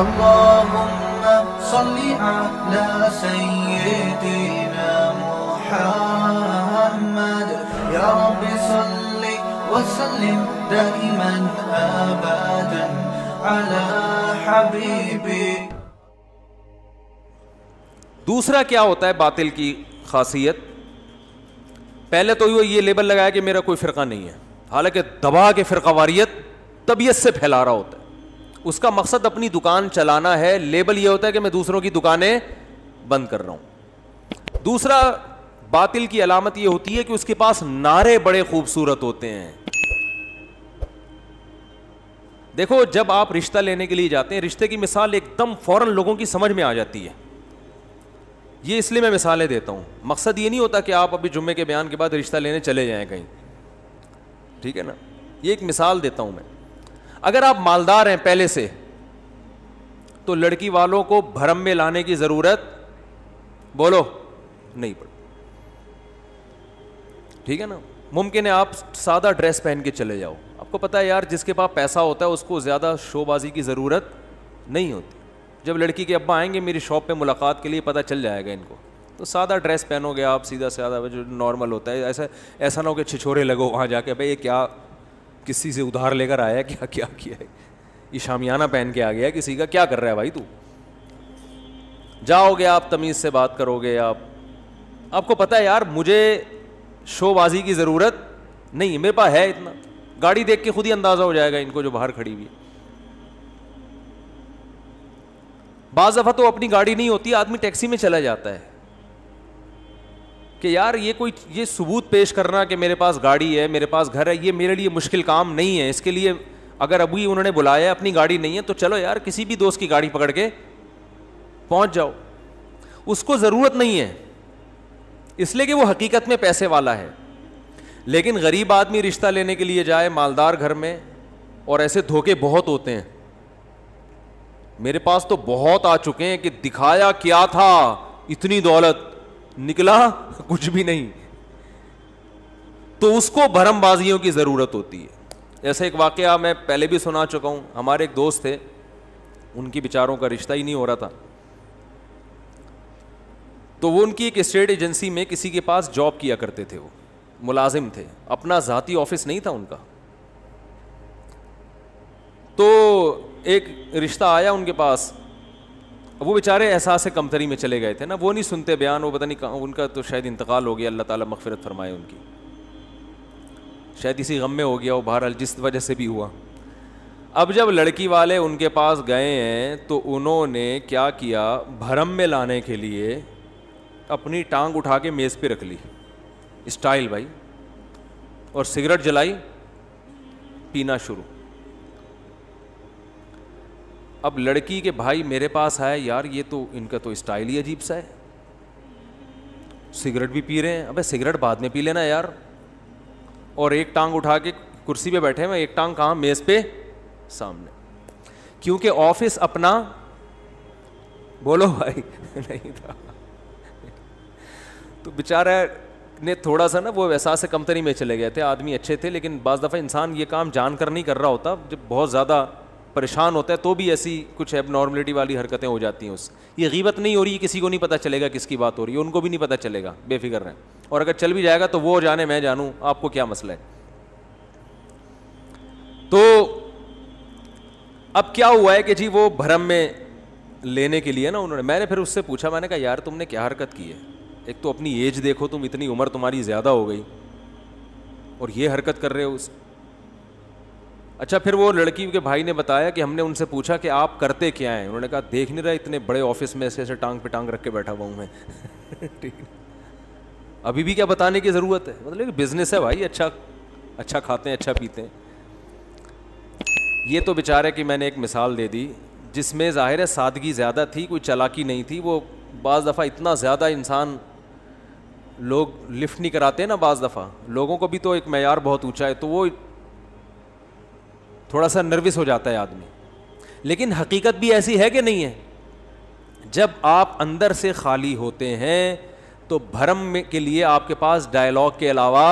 اللهم صل على سيدنا محمد يا رب صل وسلم دائما أبدا على حبيبي दूसरा क्या होता है बातिल की खासियत पहले तो ये, ये लेबल लगाया कि मेरा कोई फ़िरका नहीं है हालांकि दबा के फ़िरका वारियत तबीयत से फैला रहा होता है उसका मकसद अपनी दुकान चलाना है लेबल ये होता है कि मैं दूसरों की दुकानें बंद कर रहा हूं दूसरा बातिल की अलामत यह होती है कि उसके पास नारे बड़े खूबसूरत होते हैं देखो जब आप रिश्ता लेने के लिए जाते हैं रिश्ते की मिसाल एकदम फौरन लोगों की समझ में आ जाती है ये इसलिए मैं मिसालें देता हूँ मकसद ये नहीं होता कि आप अभी जुम्मे के बयान के बाद रिश्ता लेने चले जाएं कहीं ठीक है ना ये एक मिसाल देता हूँ मैं अगर आप मालदार हैं पहले से तो लड़की वालों को भरम में लाने की जरूरत बोलो नहीं पड़ ठीक है ना मुमकिन है आप सादा ड्रेस पहन के चले जाओ आपको पता है यार जिसके पास पैसा होता है उसको ज़्यादा शोबाजी की ज़रूरत नहीं होती जब लड़की के अब्बा आएंगे मेरी शॉप पे मुलाकात के लिए पता चल जाएगा इनको तो सादा ड्रेस पहनोगे आप सीधा सादा जो नॉर्मल होता है ऐसा ऐसा ना हो कि छिछोरे लगो वहाँ जाके भाई ये क्या किसी से उधार लेकर आया क्या क्या किया है ये शामियाना पहन के आ गया किसी का क्या कर रहा है भाई तू जाओगे आप तमीज़ से बात करोगे आप आपको पता है यार मुझे शोबाजी की ज़रूरत नहीं मेरे पास है इतना गाड़ी देख के खुद ही अंदाज़ा हो जाएगा इनको जो बाहर खड़ी हुई है बाज़ दफ़ा तो अपनी गाड़ी नहीं होती आदमी टैक्सी में चला जाता है कि यार ये कोई ये सबूत पेश करना कि मेरे पास गाड़ी है मेरे पास घर है ये मेरे लिए मुश्किल काम नहीं है इसके लिए अगर अभी उन्होंने बुलाया अपनी गाड़ी नहीं है तो चलो यार किसी भी दोस्त की गाड़ी पकड़ के पहुंच जाओ उसको ज़रूरत नहीं है इसलिए कि वो हकीकत में पैसे वाला है लेकिन गरीब आदमी रिश्ता लेने के लिए जाए मालदार घर में और ऐसे धोखे बहुत होते हैं मेरे पास तो बहुत आ चुके हैं कि दिखाया क्या था इतनी दौलत निकला कुछ भी नहीं तो उसको भरमबाजियों की ज़रूरत होती है ऐसे एक वाक़ मैं पहले भी सुना चुका हूं हमारे एक दोस्त थे उनकी विचारों का रिश्ता ही नहीं हो रहा था तो वो उनकी एक स्टेट एजेंसी में किसी के पास जॉब किया करते थे वो मुलाजिम थे अपना ज़ाती ऑफिस नहीं था उनका तो एक रिश्ता आया उनके पास अब वो बेचारे एहसास कमतरी में चले गए थे ना वो नहीं सुनते बयान वो पता नहीं उनका तो शायद इंतकाल हो गया अल्लाह ताला मगफरत फरमाए उनकी शायद इसी गम में हो गया वो बाहर जिस वजह से भी हुआ अब जब लड़की वाले उनके पास गए हैं तो उन्होंने क्या किया भरम में लाने के लिए अपनी टांग उठा के मेज़ पर रख ली स्टाइल भाई और सिगरेट जलाई पीना शुरू अब लड़की के भाई मेरे पास आए यार ये तो इनका तो स्टाइल ही अजीब सा है सिगरेट भी पी रहे हैं अबे सिगरेट बाद में पी लेना यार और एक टांग उठा के कुर्सी पे बैठे मैं एक टांग कहाँ मेज़ पे सामने क्योंकि ऑफिस अपना बोलो भाई नहीं था तो बेचारा ने थोड़ा सा ना वो एहसास से कमतरी में चले गए थे आदमी अच्छे थे लेकिन बज़ दफ़ा इंसान ये काम जान कर नहीं कर रहा होता जब बहुत ज़्यादा परेशान होता है तो भी ऐसी कुछ एबनॉर्मलिटी वाली हरकतें हो जाती हैं उससे ये गीबत नहीं हो रही किसी को नहीं पता चलेगा किसकी बात हो रही है उनको भी नहीं पता चलेगा बेफिक्र रहें और अगर चल भी जाएगा तो वो जाने मैं जानूँ आपको क्या मसला है तो अब क्या हुआ है कि जी वो भरम में लेने के लिए ना उन्होंने मैंने फिर उससे पूछा मैंने कहा यार तुमने क्या हरकत की है एक तो अपनी एज देखो तुम इतनी उम्र तुम्हारी ज़्यादा हो गई और ये हरकत कर रहे हो उस अच्छा फिर वो लड़की के भाई ने बताया कि हमने उनसे पूछा कि आप करते क्या हैं उन्होंने कहा देख नहीं रहा इतने बड़े ऑफिस में ऐसे ऐसे टांग पे टांग रख के बैठा हुआ हूँ मैं ठीक अभी भी क्या बताने की ज़रूरत है मतलब बिजनेस है भाई अच्छा अच्छा खाते हैं अच्छा पीते हैं ये तो बेचारे कि मैंने एक मिसाल दे दी जिसमें ज़ाहिर है सादगी ज़्यादा थी कोई चलाकी नहीं थी वो बज़ दफ़ा इतना ज़्यादा इंसान लोग लिफ्ट नहीं कराते ना बज़ दफ़ा लोगों को भी तो एक मैार बहुत ऊँचा है तो वो थोड़ा सा नर्वस हो जाता है आदमी लेकिन हकीकत भी ऐसी है कि नहीं है जब आप अंदर से खाली होते हैं तो भरम में के लिए आपके पास डायलॉग के अलावा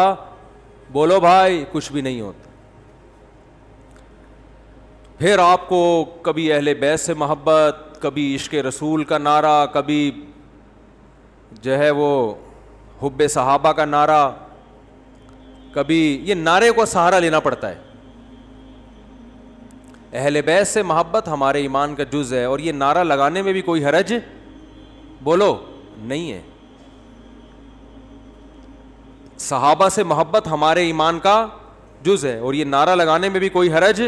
बोलो भाई कुछ भी नहीं होता फिर आपको कभी अहले बैस से मोहब्बत कभी इश्क रसूल का नारा कभी जो है वो हुब सहाबा का नारा कभी ये नारे को सहारा लेना पड़ता है अहल बैस से मोहब्बत हमारे ईमान का जुज़ है और ये नारा लगाने में भी कोई हरज बोलो नहीं है सहाबा से मोहब्बत हमारे ईमान का जुज़ है और ये नारा लगाने में भी कोई हरज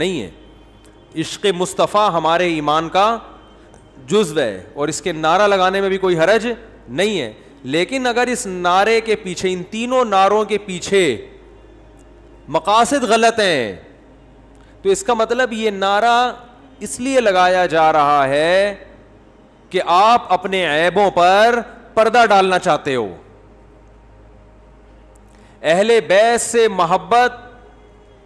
नहीं है इश्क मुस्तफ़ा हमारे ईमान का जुज़ है और इसके नारा लगाने में भी कोई हरज नहीं है लेकिन अगर इस नारे के पीछे इन तीनों नारों के पीछे मकासद गलत हैं तो इसका मतलब ये नारा इसलिए लगाया जा रहा है कि आप अपने ऐबों पर पर्दा डालना चाहते हो अहले बैत से मोहब्बत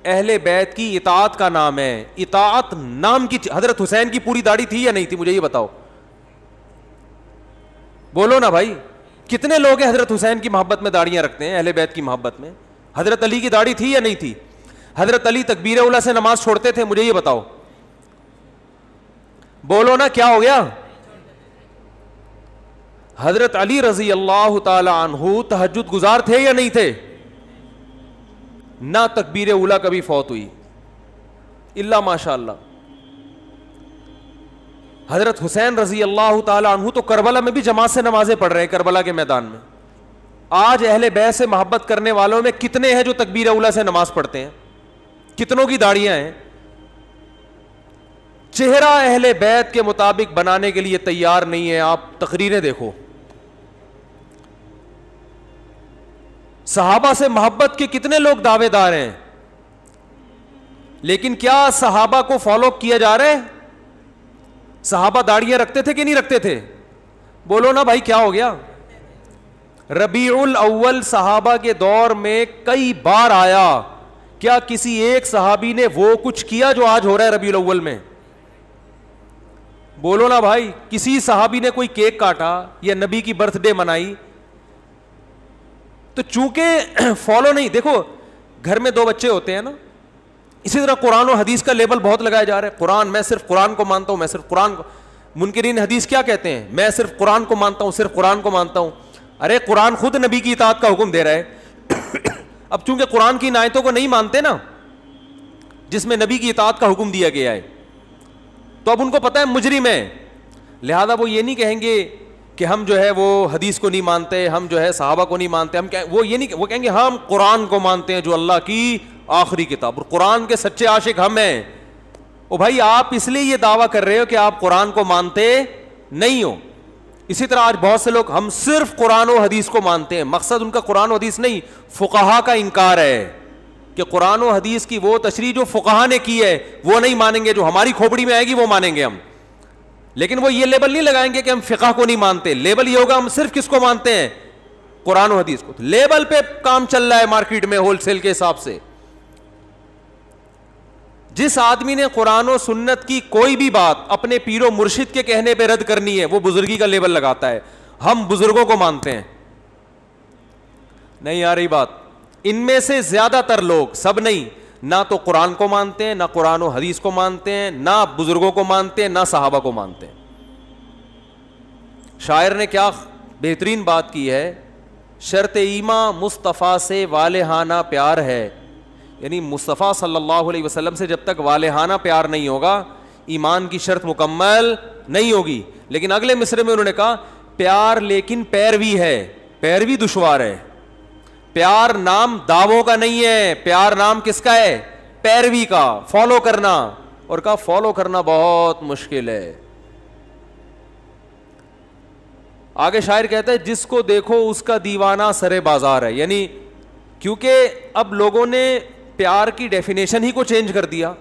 अहले बैत की इतात का नाम है इतात नाम की हजरत हुसैन की पूरी दाढ़ी थी या नहीं थी मुझे ये बताओ बोलो ना भाई कितने लोग हैं हजरत हुसैन की मोहब्बत में दाढ़ियां रखते हैं अहले बैत की मोहब्बत में हजरत अली की दाढ़ी थी या नहीं थी हजरत अली तकबीर उला से नमाज छोड़ते थे मुझे ये बताओ बोलो ना क्या हो गया हजरत अली रजी अल्लाह तहु तहजद गुजार थे या नहीं थे ना तकबीर उला कभी फौत हुई इला माशा हजरत हुसैन रजी अल्लाह तहु तो करबला में भी जमात से नमाजें पढ़ रहे हैं करबला के मैदान में आज अहले बै से मोहब्बत करने वालों में कितने हैं जो तकबीर उला से नमाज पढ़ते हैं कितनों की दाढ़ियां हैं चेहरा अहले बैत के मुताबिक बनाने के लिए तैयार नहीं है आप तकरीरें देखो सहाबा से मोहब्बत के कितने लोग दावेदार हैं लेकिन क्या सहाबा को फॉलो किया जा रहा है सहाबा दाढ़ियां रखते थे कि नहीं रखते थे बोलो ना भाई क्या हो गया रबी उल अव्वल सहाबा के दौर में कई बार आया क्या किसी एक सहाबी ने वो कुछ किया जो आज हो रहा है रबी अव्वल में बोलो ना भाई किसी सहाबी ने कोई केक काटा या नबी की बर्थडे मनाई तो चूंकि फॉलो नहीं देखो घर में दो बच्चे होते हैं ना इसी तरह कुरान और हदीस का लेबल बहुत लगाया जा रहा है कुरान मैं सिर्फ कुरान को मानता हूं मैं सिर्फ कुरान को मुनकरीन हदीस क्या कहते हैं मैं सिर्फ कुरान को मानता हूं सिर्फ कुरान को मानता हूं अरे कुरान खुद नबी की इताद का हुक्म दे रहा है अब चूंकि कुरान की नायतों को नहीं मानते ना जिसमें नबी की इतात का हुक्म दिया गया है तो अब उनको पता है मुजरिम है लिहाजा वो ये नहीं कहेंगे कि हम जो है वो हदीस को नहीं मानते हम जो है साहबा को नहीं मानते हम कह, वो ये नहीं वो कहेंगे हाँ, हम कुरान को मानते हैं जो अल्लाह की आखिरी किताब और कुरान के सच्चे आशिक हम हैं वो भाई आप इसलिए ये दावा कर रहे हो कि आप कुरान को मानते नहीं हो इसी तरह आज बहुत से लोग हम सिर्फ कुरान और हदीस को मानते हैं मकसद उनका कुरान हदीस नहीं फ़ुकाहा का इनकार है कि कुरान और हदीस की वो तशरी जो फ़ुकाहा ने की है वो नहीं मानेंगे जो हमारी खोपड़ी में आएगी वो मानेंगे हम लेकिन वो ये लेबल नहीं लगाएंगे कि हम फ़िका को नहीं मानते लेबल ये होगा हम सिर्फ किसको मानते हैं कुरान हदीस को लेबल पर काम चल रहा है मार्केट में होलसेल के हिसाब से जिस आदमी ने कुरान और सुन्नत की कोई भी बात अपने पीरो मुर्शिद के कहने पर रद्द करनी है वो बुजुर्गी का लेबल लगाता है हम बुजुर्गों को मानते हैं नहीं आ रही बात इनमें से ज्यादातर लोग सब नहीं ना तो कुरान को मानते हैं ना कुरान और हदीस को मानते हैं ना बुजुर्गों को मानते हैं ना साहबा को मानते हैं शायर ने क्या बेहतरीन बात की है शर्त ईमा मुस्तफ़ा से वालहाना प्यार है यानी मुस्तफ़ा सल्लल्लाहु अलैहि वसल्लम से जब तक वालहाना प्यार नहीं होगा ईमान की शर्त मुकम्मल नहीं होगी लेकिन अगले मिसरे में उन्होंने कहा प्यार लेकिन पैरवी है पैरवी दुशवार है प्यार नाम दावों का नहीं है प्यार नाम किसका है पैरवी का फॉलो करना और कहा फॉलो करना बहुत मुश्किल है आगे शायर कहता है जिसको देखो उसका दीवाना सरे बाजार है यानी क्योंकि अब लोगों ने प्यार की डेफिनेशन ही को चेंज कर दिया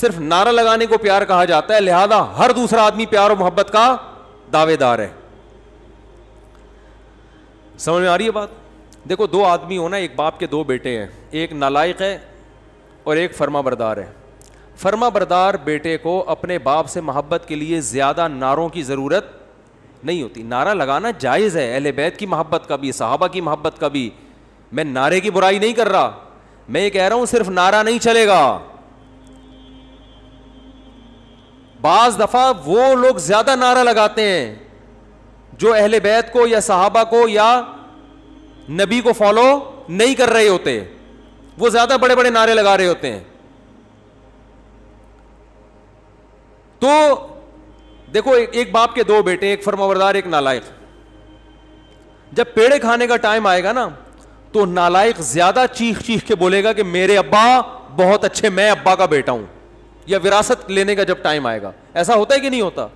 सिर्फ नारा लगाने को प्यार कहा जाता है लिहाजा हर दूसरा आदमी प्यार और मोहब्बत का दावेदार है समझ में आ रही है बात देखो दो आदमी हो ना एक बाप के दो बेटे हैं एक नालायक है और एक फर्मा बरदार है फर्मा बरदार बेटे को अपने बाप से मोहब्बत के लिए ज़्यादा नारों की ज़रूरत नहीं होती नारा लगाना जायज़ है अहल बैत की मोहब्बत का भी साहबा की मोहब्बत का भी मैं नारे की बुराई नहीं कर रहा मैं ये कह रहा हूं सिर्फ नारा नहीं चलेगा बाज दफा वो लोग ज्यादा नारा लगाते हैं जो अहले बैत को या साहबा को या नबी को फॉलो नहीं कर रहे होते वो ज्यादा बड़े बड़े नारे लगा रहे होते हैं तो देखो एक, एक बाप के दो बेटे एक फर्मावरदार एक नालायक जब पेड़े खाने का टाइम आएगा ना तो नालायक ज्यादा चीख चीख के बोलेगा कि मेरे अब्बा बहुत अच्छे मैं अब्बा का बेटा हूं या विरासत लेने का जब टाइम आएगा ऐसा होता है कि नहीं होता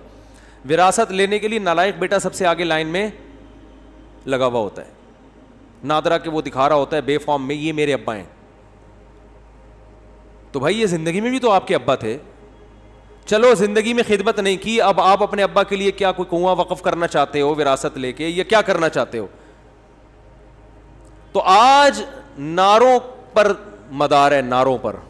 विरासत लेने के लिए नालायक बेटा सबसे आगे लाइन में लगा हुआ होता है नादरा के वो दिखा रहा होता है बेफॉर्म में ये मेरे अब्बा हैं तो भाई ये जिंदगी में भी तो आपके अब्बा थे चलो जिंदगी में खिदमत नहीं की अब आप अपने अब्बा के लिए क्या कोई कुआं वकफ करना चाहते हो विरासत लेके या क्या करना चाहते हो तो आज नारों पर मदार है नारों पर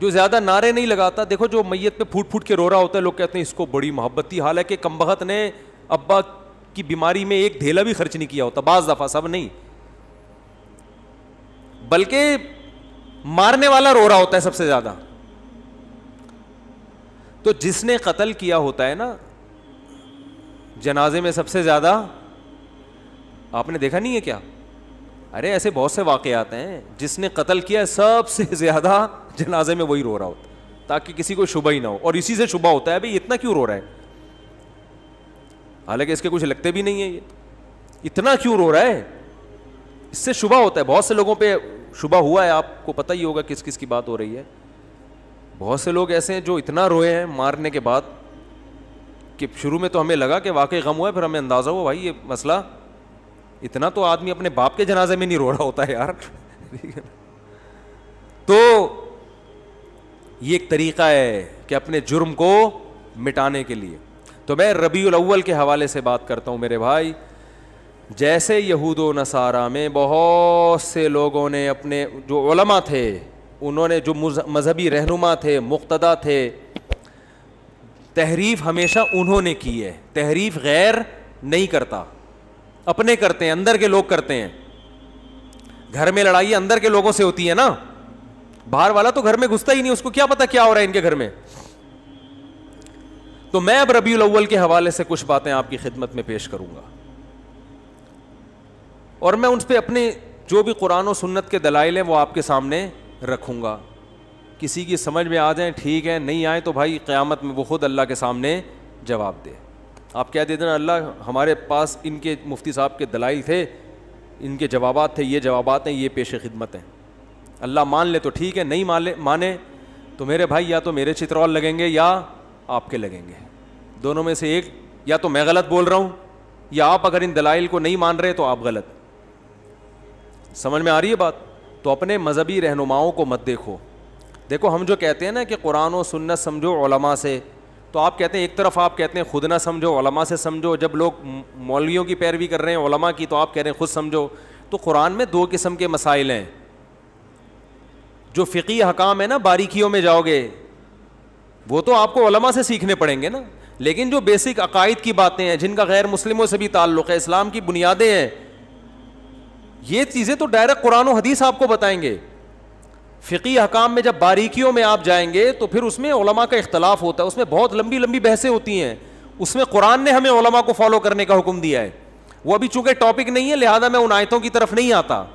जो ज्यादा नारे नहीं लगाता देखो जो मैयत पे फूट फूट के रो रहा होता है लोग कहते हैं इसको बड़ी मोहब्बत थी हालांकि कमबहत ने अब्बा की बीमारी में एक ढेला भी खर्च नहीं किया होता बाज दफा सब नहीं बल्कि मारने वाला रो रहा होता है सबसे ज्यादा तो जिसने कत्ल किया होता है ना जनाजे में सबसे ज्यादा आपने देखा नहीं है क्या अरे ऐसे बहुत से वाक़ आते हैं जिसने कत्ल किया है सबसे ज़्यादा जनाजे में वही रो रहा होता ताकि किसी को शुभ ही ना हो और इसी से शुबा होता है भाई इतना क्यों रो रहा है हालांकि इसके कुछ लगते भी नहीं है ये इतना क्यों रो रहा है इससे शुबा होता है बहुत से लोगों पे शुभ हुआ है आपको पता ही होगा किस किस की बात हो रही है बहुत से लोग ऐसे हैं जो इतना रोए हैं मारने के बाद कि शुरू में तो हमें लगा कि वाकई गम हुआ है फिर हमें अंदाज़ा हुआ भाई ये मसला इतना तो आदमी अपने बाप के जनाजे में नहीं रो रहा होता है यार तो ये एक तरीका है कि अपने जुर्म को मिटाने के लिए तो मैं रबी अव्वल के हवाले से बात करता हूँ मेरे भाई जैसे यहूद नसारा में बहुत से लोगों ने अपने जो ओलमा थे उन्होंने जो मज़हबी रहनुमा थे मुख्तदा थे तहरीफ हमेशा उन्होंने की है तहरीफ गैर नहीं करता अपने करते हैं अंदर के लोग करते हैं घर में लड़ाई अंदर के लोगों से होती है ना बाहर वाला तो घर में घुसता ही नहीं उसको क्या पता क्या हो रहा है इनके घर में तो मैं अब रबी अव्वल के हवाले से कुछ बातें आपकी खिदमत में पेश करूंगा और मैं उन पर अपने जो भी कुरान और सुन्नत के दलाइल हैं वो आपके सामने रखूंगा किसी की समझ में आ जाए ठीक है नहीं आए तो भाई क़्यामत में वो खुद अल्लाह के सामने जवाब दे आप कह देते ना अल्लाह हमारे पास इनके मुफ्ती साहब के दलाइल थे इनके जवाब थे ये जवाब हैं ये पेश खिदमत हैं अल्लाह मान ले तो ठीक है नहीं माने माने तो मेरे भाई या तो मेरे चित्रौल लगेंगे या आपके लगेंगे दोनों में से एक या तो मैं गलत बोल रहा हूँ या आप अगर इन दलाइल को नहीं मान रहे तो आप गलत समझ में आ रही है बात तो अपने मजहबी रहनुमाओं को मत देखो देखो हम जो कहते हैं ना कि कुरान और सुन्नत समझो ओलमा से तो आप कहते हैं एक तरफ आप कहते हैं खुद ना समझो ओलमा से समझो जब लोग मौलवियों की पैरवी कर रहे हैं ओलमा की तो आप कह रहे हैं खुद समझो तो कुरान में दो किस्म के मसाइल हैं जो फ़िकी हकाम है ना बारीकियों में जाओगे वो तो आपको ओलमा से सीखने पड़ेंगे ना लेकिन जो बेसिक अकायद की बातें हैं जिनका गैर मुस्लिमों से भी ताल्लुक़ है इस्लाम की बुनियादें हैं ये चीज़ें तो डायरेक्ट कुरान हदीस आपको बताएंगे फ़िकी हकाम में जब बारीकियों में आप जाएंगे तो फिर उसमें ओलमा का इख्तलाफ होता है उसमें बहुत लंबी लंबी बहसें होती हैं उसमें कुरान ने हमें ओलमा को फॉलो करने का हुक्म दिया है वह अभी चूंकि टॉपिक नहीं है लिहाजा मैं उन आयतों की तरफ नहीं आता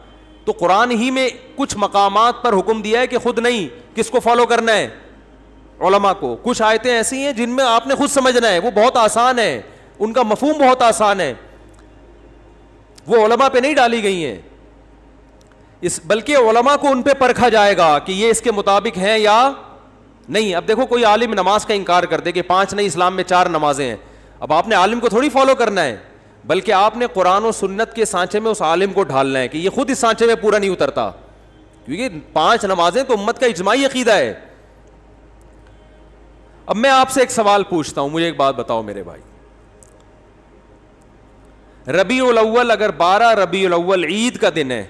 तो कुरान ही में कुछ मकाम पर हुक्म दिया है कि खुद नहीं किस को फॉलो करना है ओलमा को कुछ आयतें ऐसी हैं जिनमें आपने खुद समझना है वो बहुत आसान है उनका मफहम बहुत आसान है वो ओलमा पर नहीं डाली गई हैं इस बल्कि ओलमा को उन पर परखा जाएगा कि ये इसके मुताबिक हैं या नहीं अब देखो कोई आलिम नमाज का इनकार कर दे कि पांच नहीं इस्लाम में चार नमाजें हैं अब आपने आलिम को थोड़ी फॉलो करना है बल्कि आपने कुरान और सुन्नत के सांचे में उस आलिम को ढालना है कि ये खुद इस सांचे में पूरा नहीं उतरता क्योंकि पांच नमाजें तो उम्मत का इजमाही अकीदा है अब मैं आपसे एक सवाल पूछता हूं मुझे एक बात बताओ मेरे भाई रबी अव्वल अगर बारह रबी अव्वल ईद का दिन है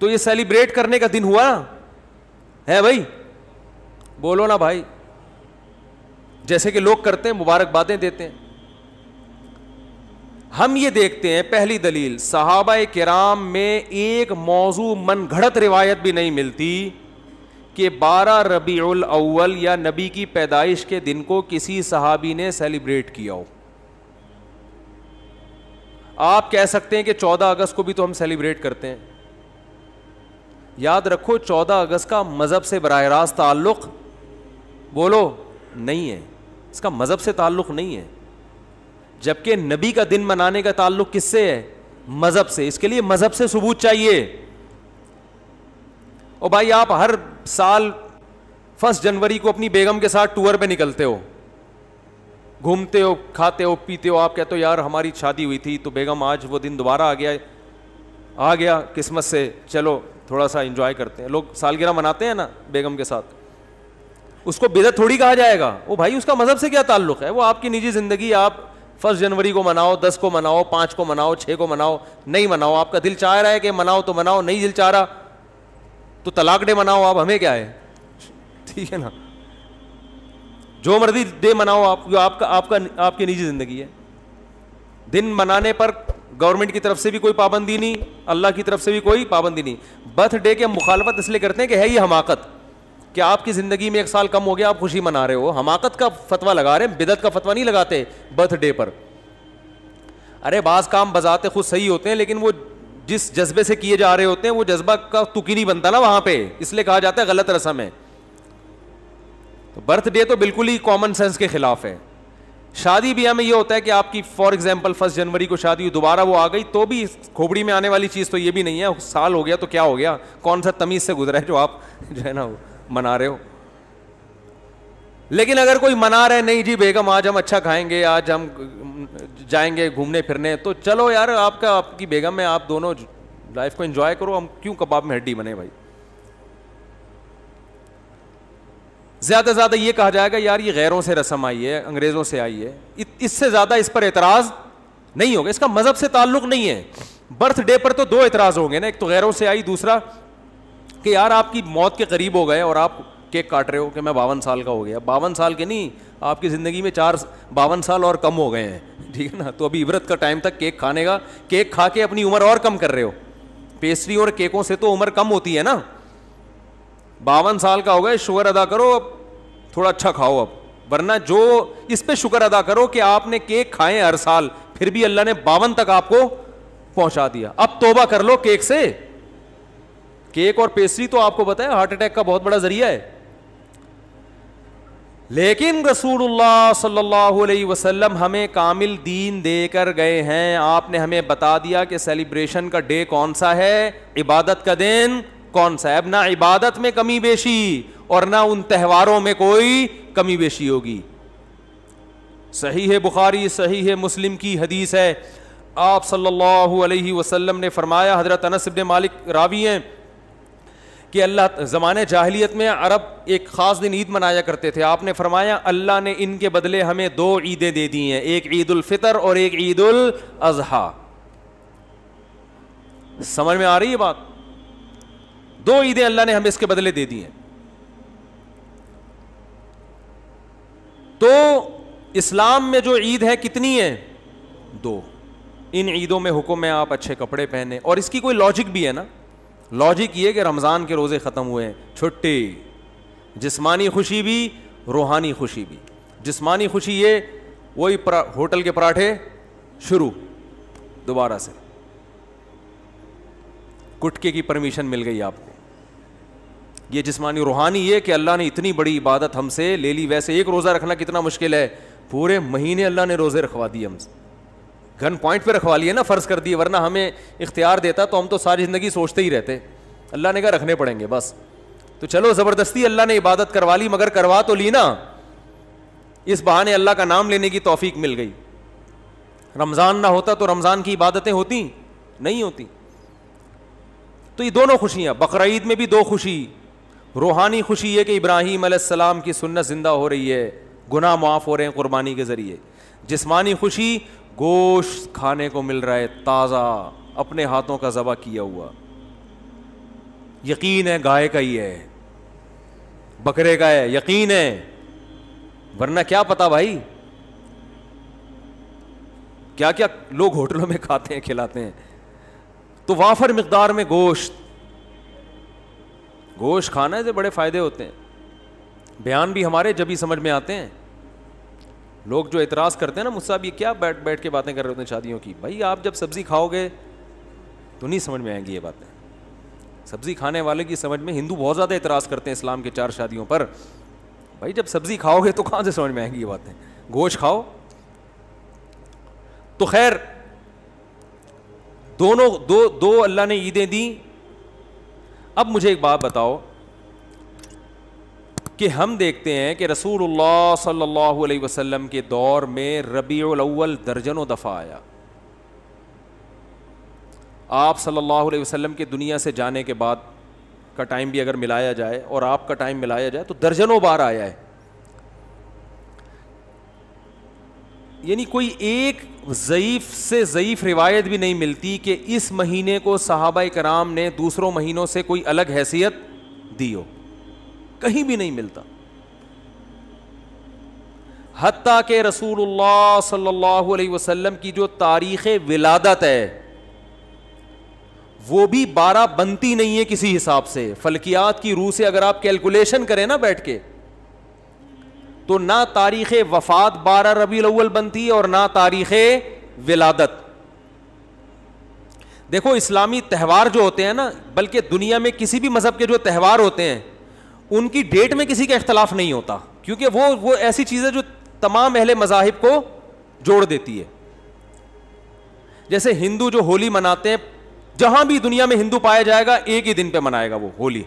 तो ये सेलिब्रेट करने का दिन हुआ ना है भाई बोलो ना भाई जैसे कि लोग करते हैं मुबारकबादें देते हैं हम ये देखते हैं पहली दलील सहाबा कराम में एक मौजू मन घड़त रिवायत भी नहीं मिलती कि 12 रबीउल अव्वल या नबी की पैदाइश के दिन को किसी सहाबी ने सेलिब्रेट किया हो आप कह सकते हैं कि चौदह अगस्त को भी तो हम सेलिब्रेट करते हैं याद रखो चौदह अगस्त का मज़हब से बरह रास्त ताल्लुक़ बोलो नहीं है इसका मज़हब से ताल्लुक़ नहीं है जबकि नबी का दिन मनाने का ताल्लुक़ किससे है मज़हब से इसके लिए मज़हब से सबूत चाहिए और भाई आप हर साल फर्स्ट जनवरी को अपनी बेगम के साथ टूर पे निकलते हो घूमते हो खाते हो पीते हो आप कहते हो यार हमारी शादी हुई थी तो बेगम आज वो दिन दोबारा आ गया आ गया किस्मत से चलो थोड़ा सा इंजॉय करते हैं लोग सालगिरह मनाते हैं ना बेगम के साथ उसको बेदत थोड़ी कहा जाएगा वो भाई उसका मज़हब से क्या ताल्लुक़ है वो आपकी निजी ज़िंदगी आप फर्स्ट जनवरी को मनाओ दस को मनाओ पांच को मनाओ छः को मनाओ नहीं मनाओ आपका दिल चाह रहा है कि मनाओ तो मनाओ नहीं दिल चाह रहा तो तलाक डे मनाओ आप हमें क्या है ठीक है ना जो मर्जी डे मनाओ आप आपका आपका आपकी निजी ज़िंदगी है दिन मनाने पर गवर्नमेंट की तरफ से भी कोई पाबंदी नहीं अल्लाह की तरफ से भी कोई पाबंदी नहीं बर्थडे के हम मुखालफत इसलिए करते हैं कि है ये हमाकत कि आपकी ज़िंदगी में एक साल कम हो गया आप खुशी मना रहे हो हमाकत का फतवा लगा रहे हैं बिदत का फतवा नहीं लगाते बर्थडे पर अरे बाज़ काम बजाते खुद सही होते हैं लेकिन वो जिस जज्बे से किए जा रहे होते हैं वो जज्बा का तुकी नहीं बनता ना वहां पर इसलिए कहा जाता है गलत रस्म है तो बर्थडे तो बिल्कुल ही कॉमन सेंस के खिलाफ है शादी ब्याह में ये होता है कि आपकी फॉर एग्जाम्पल फर्स्ट जनवरी को शादी हुई दोबारा वो आ गई तो भी खोपड़ी में आने वाली चीज़ तो ये भी नहीं है साल हो गया तो क्या हो गया कौन सा तमीज़ से गुजरा है जो आप जो है ना मना रहे हो लेकिन अगर कोई मना रहे नहीं जी बेगम आज हम अच्छा खाएंगे आज हम जाएंगे घूमने फिरने तो चलो यार आपका आपकी बेगम है आप दोनों लाइफ को एंजॉय करो हम क्यों कबाब में हड्डी बने भाई ज़्यादा से ज़्यादा ये कहा जाएगा यार ये गैरों से रस्म आई है अंग्रेज़ों से आई है इससे ज़्यादा इस पर एतराज़ नहीं होगा इसका मज़हब से ताल्लुक़ नहीं है बर्थडे पर तो दो एतराज़ होंगे ना एक तो गैरों से आई दूसरा कि यार आपकी मौत के करीब हो गए और आप केक काट रहे हो कि मैं बावन साल का हो गया बावन साल के नहीं आपकी ज़िंदगी में चार बावन साल और कम हो गए हैं ठीक है ना तो अभी इबरत का टाइम तक केक खाने का केक खा के अपनी उम्र और कम कर रहे हो पेस्ट्री और केकों से तो उम्र कम होती है ना बावन साल का हो गए शुगर अदा करो थोड़ा अच्छा खाओ अब वरना जो इस पर शुक्र अदा करो कि आपने केक खाए हर साल फिर भी अल्लाह ने बावन तक आपको पहुंचा दिया अब तोबा कर लो केक से केक और पेस्ट्री तो आपको बताया हार्ट अटैक का बहुत बड़ा जरिया है लेकिन रसूलुल्लाह सल्लल्लाहु अलैहि वसल्लम हमें कामिल दीन देकर गए हैं आपने हमें बता दिया कि सेलिब्रेशन का डे कौन सा है इबादत का दिन कौन सा है अब ना इबादत में कमी बेशी और ना उन त्योहारों में कोई कमी बेशी होगी सही है बुखारी सही है मुस्लिम की हदीस है आप सल्लल्लाहु अलैहि वसल्लम ने फरमाया हज़रत अनस इब्ने मालिक रावी हैं कि अल्लाह ज़माने जाहलीत में अरब एक ख़ास दिन ईद मनाया करते थे आपने फरमाया अल्लाह ने इनके बदले हमें दो ईदें दे दी हैं एक ईद उल फितर और एक ईद उल अजहा समझ में आ रही है बात दो ईदें अल्लाह ने हमें इसके बदले दे दी हैं तो इस्लाम में जो ईद है कितनी है दो इन ईदों में हुक्म है आप अच्छे कपड़े पहने और इसकी कोई लॉजिक भी है ना लॉजिक ये कि रमज़ान के रोज़े ख़त्म हुए हैं छुट्टी जिस्मानी खुशी भी रूहानी खुशी भी जिस्मानी खुशी ये वही होटल के पराठे शुरू दोबारा से कुटके की परमिशन मिल गई आपको ये जिसमानी रूहानी है कि अल्लाह ने इतनी बड़ी इबादत हमसे ले ली वैसे एक रोज़ा रखना कितना मुश्किल है पूरे महीने अल्लाह ने रोज़े रखवा दिए हमसे घन पॉइंट पर रखवा लिए ना फ़र्ज़ कर दिए वरना हमें इख्तियार देता तो हम तो सारी ज़िंदगी सोचते ही रहते अल्लाह ने कहा रखने पड़ेंगे बस तो चलो ज़बरदस्ती अल्लाह ने इबादत करवा ली मगर करवा तो ली ना इस बहाने अल्लाह का नाम लेने की तोफ़ीक मिल गई रमज़ान ना होता तो रमज़ान की इबादतें होती नहीं होती तो ये दोनों खुशियाँ बकर में भी दो खुशी रूहानी खुशी है कि इब्राहिम अलैहिस्सलाम की सुन्नत ज़िंदा हो रही है गुनाह माफ़ हो रहे हैं कुर्बानी के ज़रिए जिस्मानी खुशी गोश्त खाने को मिल रहा है ताज़ा अपने हाथों का जबा किया हुआ यकीन है गाय का ही है बकरे का है यकीन है वरना क्या पता भाई क्या क्या लोग होटलों में खाते हैं खिलाते हैं तो वाफर मकदार में गोश्त गोश्त खाने से बड़े फ़ायदे होते हैं बयान भी हमारे जब ही समझ में आते हैं लोग जो एतराज़ करते हैं ना मुझसे आप ये क्या बैठ बैठ के बातें कर रहे होते हैं शादियों की भाई आप जब सब्ज़ी खाओगे तो नहीं समझ में आएंगी ये बातें सब्ज़ी खाने वाले की समझ में हिंदू बहुत ज़्यादा एतराज़ करते हैं इस्लाम के चार शादियों पर भाई जब सब्ज़ी खाओगे तो कहाँ से समझ में आएंगी ये बातें गोश्त खाओ तो खैर दोनों दो दो अल्लाह ने ईदें दी अब मुझे एक बात बताओ कि हम देखते हैं कि रसूल सल्लल्लाहु अलैहि वसल्लम के दौर में रबी अव्वल दर्जनों दफ़ा आया आप सल्लल्लाहु अलैहि वसल्लम के दुनिया से जाने के बाद का टाइम भी अगर मिलाया जाए और आपका टाइम मिलाया जाए तो दर्जनों बार आया है यानी कोई एक ज़यीफ़ से ज़यीफ़ रिवायत भी नहीं मिलती कि इस महीने को साहब कराम ने दूसरों महीनों से कोई अलग हैसियत दी हो कहीं भी नहीं मिलता हती के रसूल सल्लल्लाहु अलैहि वसल्लम की जो तारीख़ विलादत है वो भी बारह बनती नहीं है किसी हिसाब से फलकियात की रूह से अगर आप कैलकुलेशन करें ना बैठ के तो ना तारीख वफात बारह रबी अव्वल बनती और ना तारीख विलादत देखो इस्लामी त्यौहार जो होते हैं ना बल्कि दुनिया में किसी भी मज़हब के जो त्यौहार होते हैं उनकी डेट में किसी का इख्तलाफ नहीं होता क्योंकि वो वो ऐसी चीज़ है जो तमाम अहले मजाहब को जोड़ देती है जैसे हिंदू जो होली मनाते हैं जहां भी दुनिया में हिंदू पाया जाएगा एक ही दिन पे मनाएगा वो होली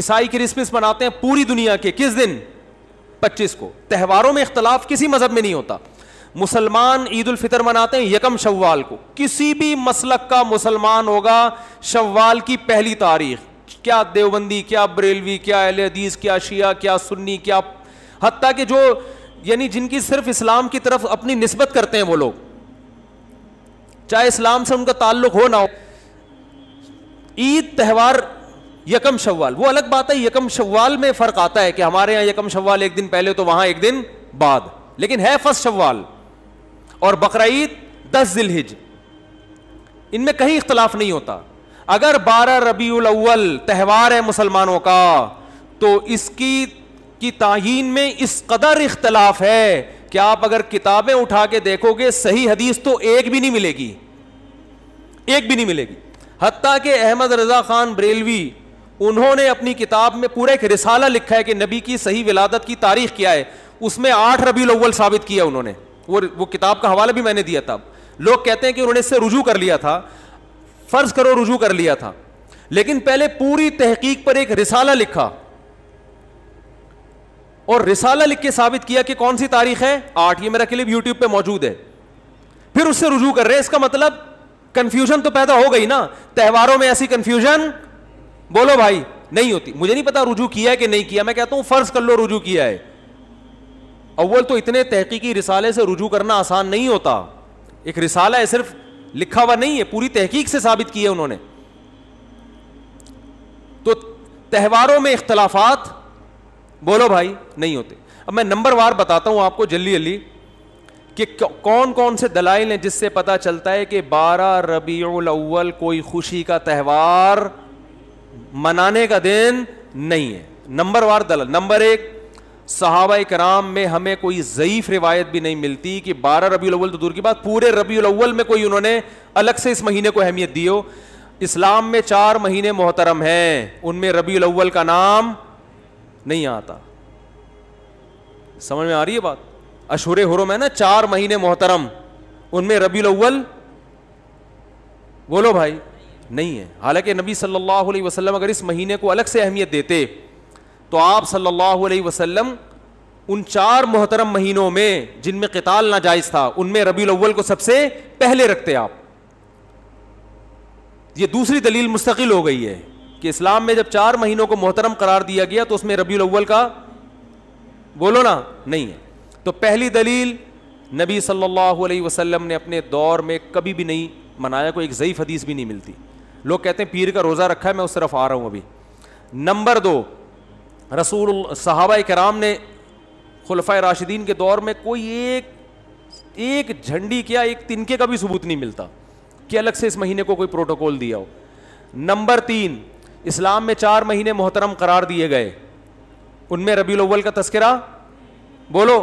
ईसाई क्रिसमस मनाते हैं पूरी दुनिया के किस दिन 25 को त्यौहारों में इख्तलाफ किसी मजहब में नहीं होता मुसलमान ईद उल फितर मनाते हैं यकम शव्वाल को किसी भी मसलक का मुसलमान होगा शव्वाल की पहली तारीख क्या देवबंदी क्या बरेलवी क्या अहल हदीस क्या शिया क्या सुन्नी क्या हती कि जो यानी जिनकी सिर्फ इस्लाम की तरफ अपनी नस्बत करते हैं वो लोग चाहे इस्लाम से उनका ताल्लुक हो ना हो ईद त्यौहार यकम शव्वाल वो अलग बात है यकम शव्वाल में फ़र्क आता है कि हमारे यहां यकम शवाल एक दिन पहले तो वहां एक दिन बाद लेकिन है फर्स्ट शवाल और बकर दस जिलहिज इनमें कहीं इख्तलाफ नहीं होता अगर बारह रबी अव्वल त्यौहार है मुसलमानों का तो इसकी की तयन में इस कदर इख्तलाफ है कि आप अगर किताबें उठा के देखोगे सही हदीस तो एक भी नहीं मिलेगी एक भी नहीं मिलेगी हती के अहमद रजा खान बरेलवी उन्होंने अपनी किताब में पूरा एक रिसाला लिखा है कि नबी की सही विलादत की तारीख क्या है उसमें आठ रबी अव्वल साबित किया उन्होंने वो वो किताब का हवाला भी मैंने दिया था लोग कहते हैं कि उन्होंने इससे रुजू कर लिया था फर्ज करो रुजू कर लिया था लेकिन पहले पूरी तहकीक पर एक रिसाला लिखा और रिसाला लिख के साबित किया कि कौन सी तारीख है आठ ये मेरा क्लिप यूट्यूब पर मौजूद है फिर उससे रुजू कर रहे हैं इसका मतलब कंफ्यूजन तो पैदा हो गई ना त्यौहारों में ऐसी कंफ्यूजन बोलो भाई नहीं होती मुझे नहीं पता रुजू किया है कि नहीं किया मैं कहता हूं फर्ज कर लो रुजू किया है अव्वल तो इतने तहकीकी रिसाले से रुजू करना आसान नहीं होता एक रिसाला है सिर्फ लिखा हुआ नहीं है पूरी तहकीक से साबित की है उन्होंने तो त्यौहारों में इख्तलाफात बोलो भाई नहीं होते अब मैं नंबर वार बताता हूं आपको जल्दी जल्दी कि कौन कौन से दलाइल हैं जिससे पता चलता है कि बारह रबी अव्वल कोई खुशी का त्यौहार मनाने का दिन नहीं है नंबर वार दल नंबर एक सहाबा कराम में हमें कोई ज़यीफ़ रिवायत भी नहीं मिलती कि बारह रबी अव्वल तो दूर की बात पूरे रबी अव्वल में कोई उन्होंने अलग से इस महीने को अहमियत दी हो इस्लाम में चार महीने मोहतरम हैं उनमें रबी अव्वल का नाम नहीं आता समझ में आ रही है बात अशुरे हुरम है ना चार महीने मोहतरम उनमें रबी अव्वल बोलो भाई नहीं है हालांकि नबी सल्लल्लाहु अलैहि वसल्लम अगर इस महीने को अलग से अहमियत देते तो आप सल्लल्लाहु अलैहि वसल्लम उन चार मोहतरम महीनों में जिनमें कताल नाजायज था उनमें रबी अव्वल को सबसे पहले रखते आप ये दूसरी दलील मुस्तकिल हो गई है कि इस्लाम में जब चार महीनों को मोहतरम करार दिया गया तो उसमें रबी अव्वल का बोलो ना नहीं है तो पहली दलील नबी सल्लल्लाहु अलैहि वसल्लम ने अपने दौर में कभी भी नहीं मनाया कोई एक ज़यीफ़ हदीस भी नहीं मिलती लोग कहते हैं पीर का रोज़ा रखा है मैं उस तरफ आ रहा हूँ अभी नंबर दो रसूल साहबा कराम ने खुलफा राशिदीन के दौर में कोई एक एक झंडी क्या एक तिनके का भी सबूत नहीं मिलता कि अलग से इस महीने को कोई प्रोटोकॉल दिया हो नंबर तीन इस्लाम में चार महीने मोहतरम करार दिए गए उनमें रबी अव्वल का तस्करा बोलो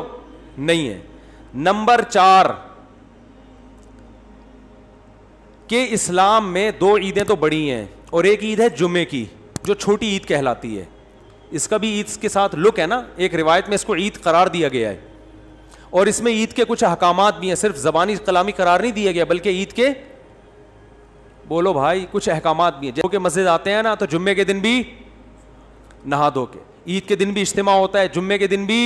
नहीं है नंबर चार कि इस्लाम में दो ईदें तो बड़ी हैं और एक ईद है जुम्मे की जो छोटी ईद कहलाती है इसका भी ईद के साथ लुक है ना एक रिवायत में इसको ईद करार दिया गया है और इसमें ईद के कुछ अहकाम भी हैं सिर्फ ज़बानी कलामी करार नहीं दिया गया बल्कि ईद के बोलो भाई कुछ अहकाम भी हैं जो कि मस्जिद आते हैं ना तो जुम्मे के दिन भी नहा धो के ईद के दिन भी इज्तम होता है जुम्मे के दिन भी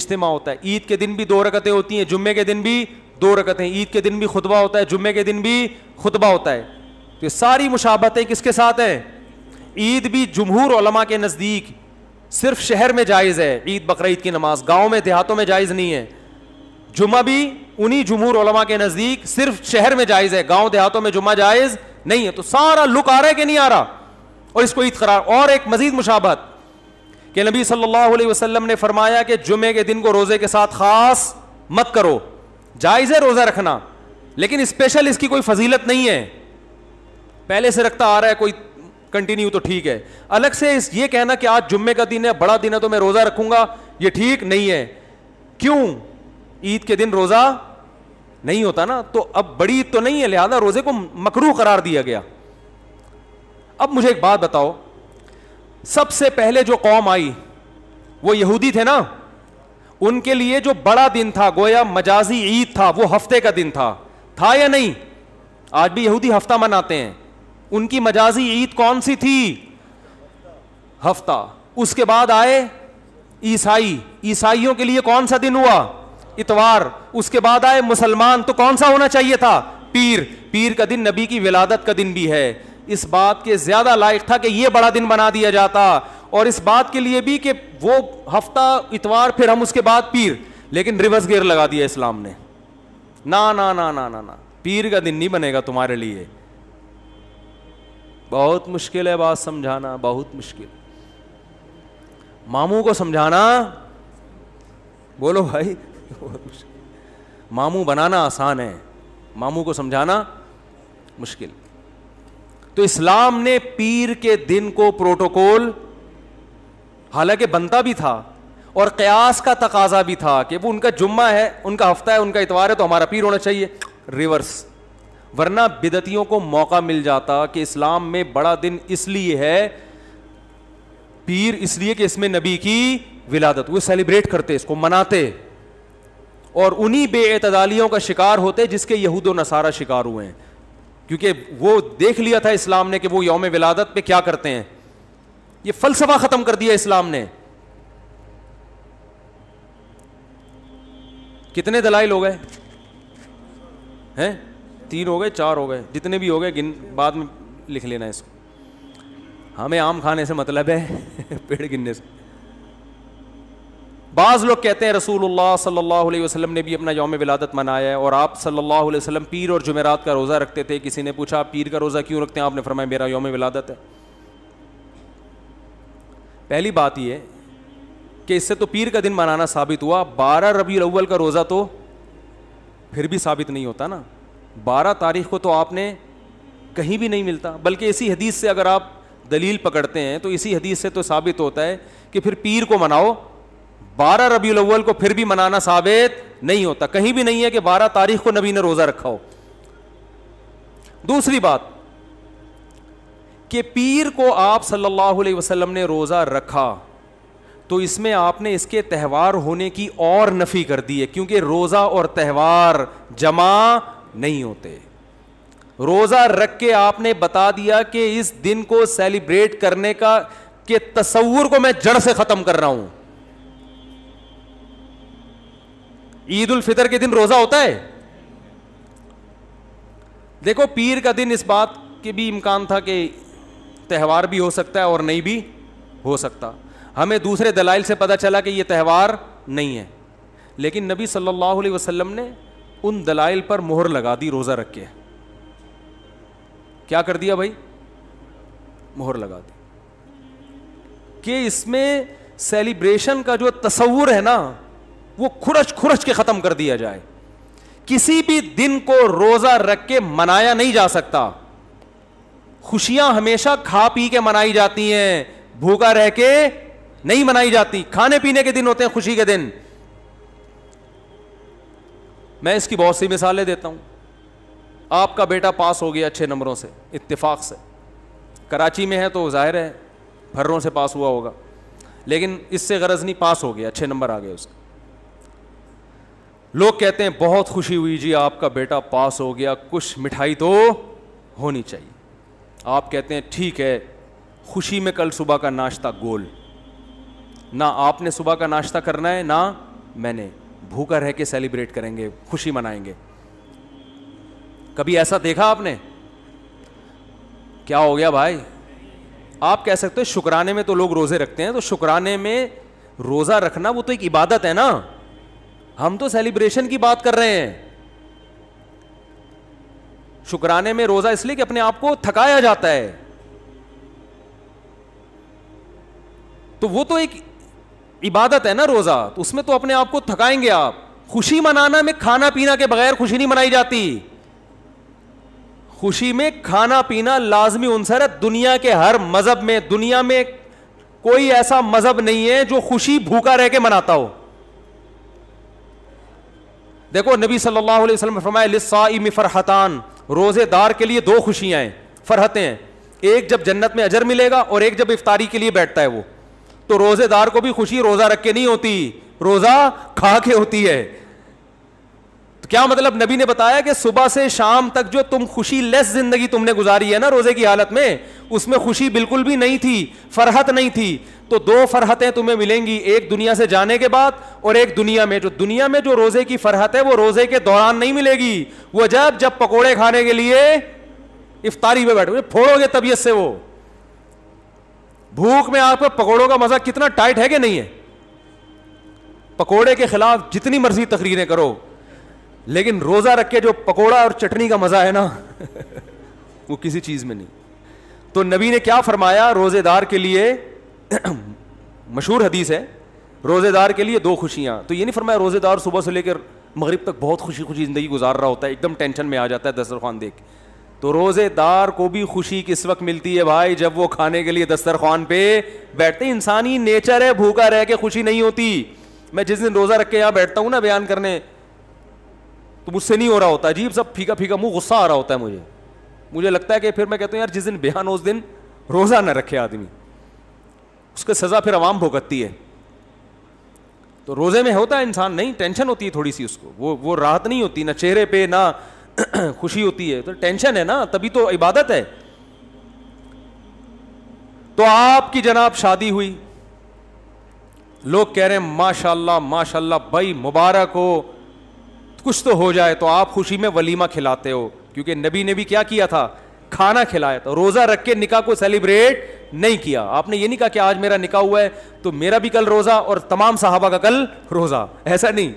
इज्तम होता है ईद के दिन भी दो रकतें होती हैं जुम्मे के दिन भी दो रकतें ईद के दिन भी खुतबा होता है जुम्मे के दिन भी खुतबा होता है तो ये सारी मुशाबतें किसके साथ हैं ईद भी जमहूर के नज़दीक सिर्फ शहर में जायज़ है ईद बकर की नमाज गाँव में देहातों में जायज़ नहीं है जुमा भी उन्हीं जमहूर के नज़दीक सिर्फ शहर में जायज़ है गाँव देहातों में जुमा जायज़ नहीं है तो सारा लुक आ रहा है कि नहीं आ रहा और इसको ईद करार और एक मजीद मुशाबत के नबी सल्लल्लाहु अलैहि वसल्लम ने फरमाया कि जुमे के दिन को रोज़े के साथ ख़ास मत करो जायज़ है रोज़ा रखना लेकिन स्पेशल इसकी कोई फजीलत नहीं है पहले से रखता आ रहा है कोई कंटिन्यू तो ठीक है अलग से इस ये कहना कि आज जुम्मे का दिन है बड़ा दिन है तो मैं रोज़ा रखूंगा ये ठीक नहीं है क्यों ईद के दिन रोज़ा नहीं होता ना तो अब बड़ी ईद तो नहीं है लिहाजा रोज़े को मकरू करार दिया गया अब मुझे एक बात बताओ सबसे पहले जो कौम आई वो यहूदी थे ना उनके लिए जो बड़ा दिन था गोया मजाजी ईद था वो हफ्ते का दिन था था या नहीं आज भी यहूदी हफ्ता मनाते हैं उनकी मजाजी ईद कौन सी थी हफ्ता उसके बाद आए ईसाई ईसाइयों के लिए कौन सा दिन हुआ इतवार उसके बाद आए मुसलमान तो कौन सा होना चाहिए था पीर पीर का दिन नबी की विलादत का दिन भी है इस बात के ज्यादा लायक था कि यह बड़ा दिन बना दिया जाता और इस बात के लिए भी कि वो हफ्ता इतवार फिर हम उसके बाद पीर लेकिन रिवर्स गेयर लगा दिया इस्लाम ने ना ना ना ना ना ना पीर का दिन नहीं बनेगा तुम्हारे लिए बहुत मुश्किल है बात समझाना बहुत मुश्किल मामू को समझाना बोलो भाई मामू बनाना आसान है मामू को समझाना मुश्किल तो इस्लाम ने पीर के दिन को प्रोटोकॉल हालांकि बनता भी था और कयास का तकाजा भी था कि वो उनका जुम्मा है उनका हफ्ता है उनका इतवार है तो हमारा पीर होना चाहिए रिवर्स वरना बिदतियों को मौका मिल जाता कि इस्लाम में बड़ा दिन इसलिए है पीर इसलिए कि इसमें नबी की विलादत वो सेलिब्रेट करते इसको मनाते और उन्हीं बेअतदालियों का शिकार होते जिसके यहूद नसारा शिकार हुए हैं क्योंकि वो देख लिया था इस्लाम ने कि वो योम विलादत पे क्या करते हैं ये फलसफा खत्म कर दिया इस्लाम ने कितने दलाइल हो गए हैं तीन हो गए चार हो गए जितने भी हो गए गिन बाद में लिख लेना इसको हमें आम खाने से मतलब है पेड़ गिनने से बाज़ लोग कहते हैं रसूल सल्लल्लाहु वसलम ने भी अपना योम विलादत मनाया है और आप सल्ला वसलम पीर और जुमेरात का रोज़ा रखते थे किसी ने पूछा आप पीर का रोज़ा क्यों रखते हैं आपने फरमाया मेरा योम विलादत है पहली बात यह कि इससे तो पीर का दिन मनाना साबित हुआ बारह रबी अव्वल का रोज़ा तो फिर भी साबित नहीं होता ना बारह तारीख को तो आपने कहीं भी नहीं मिलता बल्कि इसी हदीस से अगर आप दलील पकड़ते हैं तो इसी हदीस से तो साबित होता है कि फिर पीर को मनाओ बारह रबी अव्वल को फिर भी मनाना साबित नहीं होता कहीं भी नहीं है कि बारह तारीख को नबी ने रोजा रखा हो दूसरी बात कि पीर को आप सल्लल्लाहु अलैहि वसल्लम ने रोजा रखा तो इसमें आपने इसके त्यौहार होने की और नफी कर दी है क्योंकि रोजा और त्यौहार जमा नहीं होते रोजा रख के आपने बता दिया कि इस दिन को सेलिब्रेट करने का के तस्वूर को मैं जड़ से खत्म कर रहा हूं ईद उल फितर के दिन रोजा होता है देखो पीर का दिन इस बात के भी इम्कान था कि त्यौहार भी हो सकता है और नहीं भी हो सकता हमें दूसरे दलाइल से पता चला कि यह त्यौहार नहीं है लेकिन नबी सल्लल्लाहु अलैहि वसल्लम ने उन दलाइल पर मोहर लगा दी रोज़ा रख के क्या कर दिया भाई मोहर लगा दी कि इसमें सेलिब्रेशन का जो तस्वूर है ना वो खुरच खुरच के ख़त्म कर दिया जाए किसी भी दिन को रोज़ा रख के मनाया नहीं जा सकता खुशियां हमेशा खा पी के मनाई जाती हैं भूखा रह के नहीं मनाई जाती खाने पीने के दिन होते हैं खुशी के दिन मैं इसकी बहुत सी मिसालें देता हूं आपका बेटा पास हो गया अच्छे नंबरों से इतफाक से कराची में है तो जाहिर है भर्रों से पास हुआ होगा लेकिन इससे गरज नहीं पास हो गया अच्छे नंबर आ गए उसके लोग कहते हैं बहुत खुशी हुई जी आपका बेटा पास हो गया कुछ मिठाई तो होनी चाहिए आप कहते हैं ठीक है खुशी में कल सुबह का नाश्ता गोल ना आपने सुबह का नाश्ता करना है ना मैंने भूखा रह के सेलिब्रेट करेंगे खुशी मनाएंगे कभी ऐसा देखा आपने क्या हो गया भाई आप कह सकते हो शुक्राने में तो लोग रोज़े रखते हैं तो शुक्राने में रोज़ा रखना वो तो एक इबादत है ना हम तो सेलिब्रेशन की बात कर रहे हैं शुक्राने में रोजा इसलिए कि अपने आप को थकाया जाता है तो वो तो एक इबादत है ना रोजा तो उसमें तो अपने आप को थकाएंगे आप खुशी मनाना में खाना पीना के बगैर खुशी नहीं मनाई जाती खुशी में खाना पीना लाजमी उनसर है दुनिया के हर मजहब में दुनिया में कोई ऐसा मजहब नहीं है जो खुशी भूखा रह के मनाता हो देखो नबी सल्लल्लाहु अलैहि वसल्लम फरमाए लिस्साइम फरहतान रोज़ेदार के लिए दो खुशियां हैं फरहतें हैं एक जब जन्नत में अजर मिलेगा और एक जब इफ्तारी के लिए बैठता है वो तो रोज़ेदार को भी खुशी रोज़ा रख के नहीं होती रोज़ा खा के होती है तो क्या मतलब नबी ने बताया कि सुबह से शाम तक जो तुम खुशी लेस जिंदगी तुमने गुजारी है ना रोजे की हालत में उसमें खुशी बिल्कुल भी नहीं थी फरहत नहीं थी तो दो फरहतें तुम्हें मिलेंगी एक दुनिया से जाने के बाद और एक दुनिया में जो दुनिया में जो रोजे की फरहत है वो रोजे के दौरान नहीं मिलेगी वो जब जब पकौड़े खाने के लिए इफ्तारी पे बैठोगे फोड़ोगे तबीयत से वो भूख में आपका पकौड़ों का मजा कितना टाइट है कि नहीं है पकौड़े के खिलाफ जितनी मर्जी तकरीरें करो लेकिन रोज़ा रख के जो पकोड़ा और चटनी का मज़ा है ना वो किसी चीज़ में नहीं तो नबी ने क्या फरमाया रोज़ेदार के लिए मशहूर हदीस है रोज़ेदार के लिए दो खुशियां तो ये नहीं फरमाया रोज़ेदार सुबह से लेकर मगरिब तक बहुत खुशी खुशी ज़िंदगी गुजार रहा होता है एकदम टेंशन में आ जाता है दस्तरखान देख तो रोज़ेदार को भी खुशी किस वक्त मिलती है भाई जब वो खाने के लिए दस्तरखान पे बैठते इंसानी नेचर है भूखा रह के खुशी नहीं होती मैं जिस दिन रोज़ा रख के यहाँ बैठता हूँ ना बयान करने तो मुझसे नहीं हो रहा होता अजीब सब फीका फीका मुंह गुस्सा आ रहा होता है मुझे मुझे लगता है कि फिर मैं कहता हूँ यार जिस दिन बेहान उस दिन रोज़ा न रखे आदमी उसकी सज़ा फिर आवाम भुगतती है तो रोज़े में होता है इंसान नहीं टेंशन होती है थोड़ी सी उसको वो वो राहत नहीं होती ना चेहरे पे ना खुशी होती है तो टेंशन है ना तभी तो इबादत है तो आपकी जनाब शादी हुई लोग कह रहे हैं माशाल्लाह माशाल्लाह भाई मुबारक हो कुछ तो हो जाए तो आप खुशी में वलीमा खिलाते हो क्योंकि नबी ने भी क्या किया था खाना खिलाया था रोज़ा रख के निका को सेलिब्रेट नहीं किया आपने ये नहीं कहा कि आज मेरा निका हुआ है तो मेरा भी कल रोज़ा और तमाम साहबा का कल रोज़ा ऐसा नहीं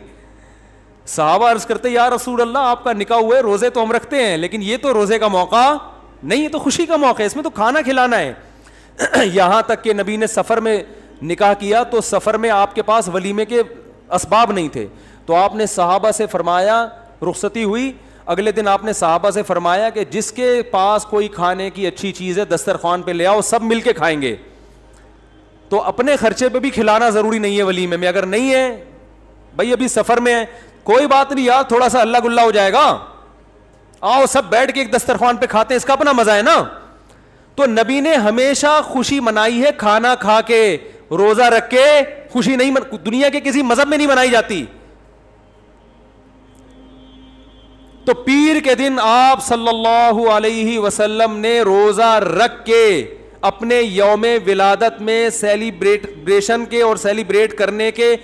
साहबा अर्ज करते यार रसूल अल्लाह आपका निका हुआ है रोज़े तो हम रखते हैं लेकिन ये तो रोज़े का मौका नहीं ये तो खुशी का मौका है इसमें तो खाना खिलाना है यहां तक के नबी ने सफ़र में निकाह किया तो सफ़र में आपके पास वलीमे के असबाब नहीं थे तो आपने साहबा से फरमाया रुखसती हुई अगले दिन आपने साहबा से फरमाया कि जिसके पास कोई खाने की अच्छी चीज़ है दस्तरखान पे ले आओ सब मिलके खाएंगे तो अपने खर्चे पे भी खिलाना ज़रूरी नहीं है वलीमे में अगर नहीं है भाई अभी सफ़र में है कोई बात नहीं यार थोड़ा सा अल्लाह गुल्ला हो जाएगा आओ सब बैठ के एक दस्तरखान पे खाते हैं इसका अपना मज़ा है ना तो नबी ने हमेशा खुशी मनाई है खाना खा के रोज़ा रख के खुशी नहीं दुनिया के किसी मज़हब में नहीं मनाई जाती तो पीर के दिन आप सल्लल्लाहु अलैहि वसल्लम ने रोज़ा रख के अपने योम विलादत में सेलिब्रेशन के और सेलिब्रेट करने के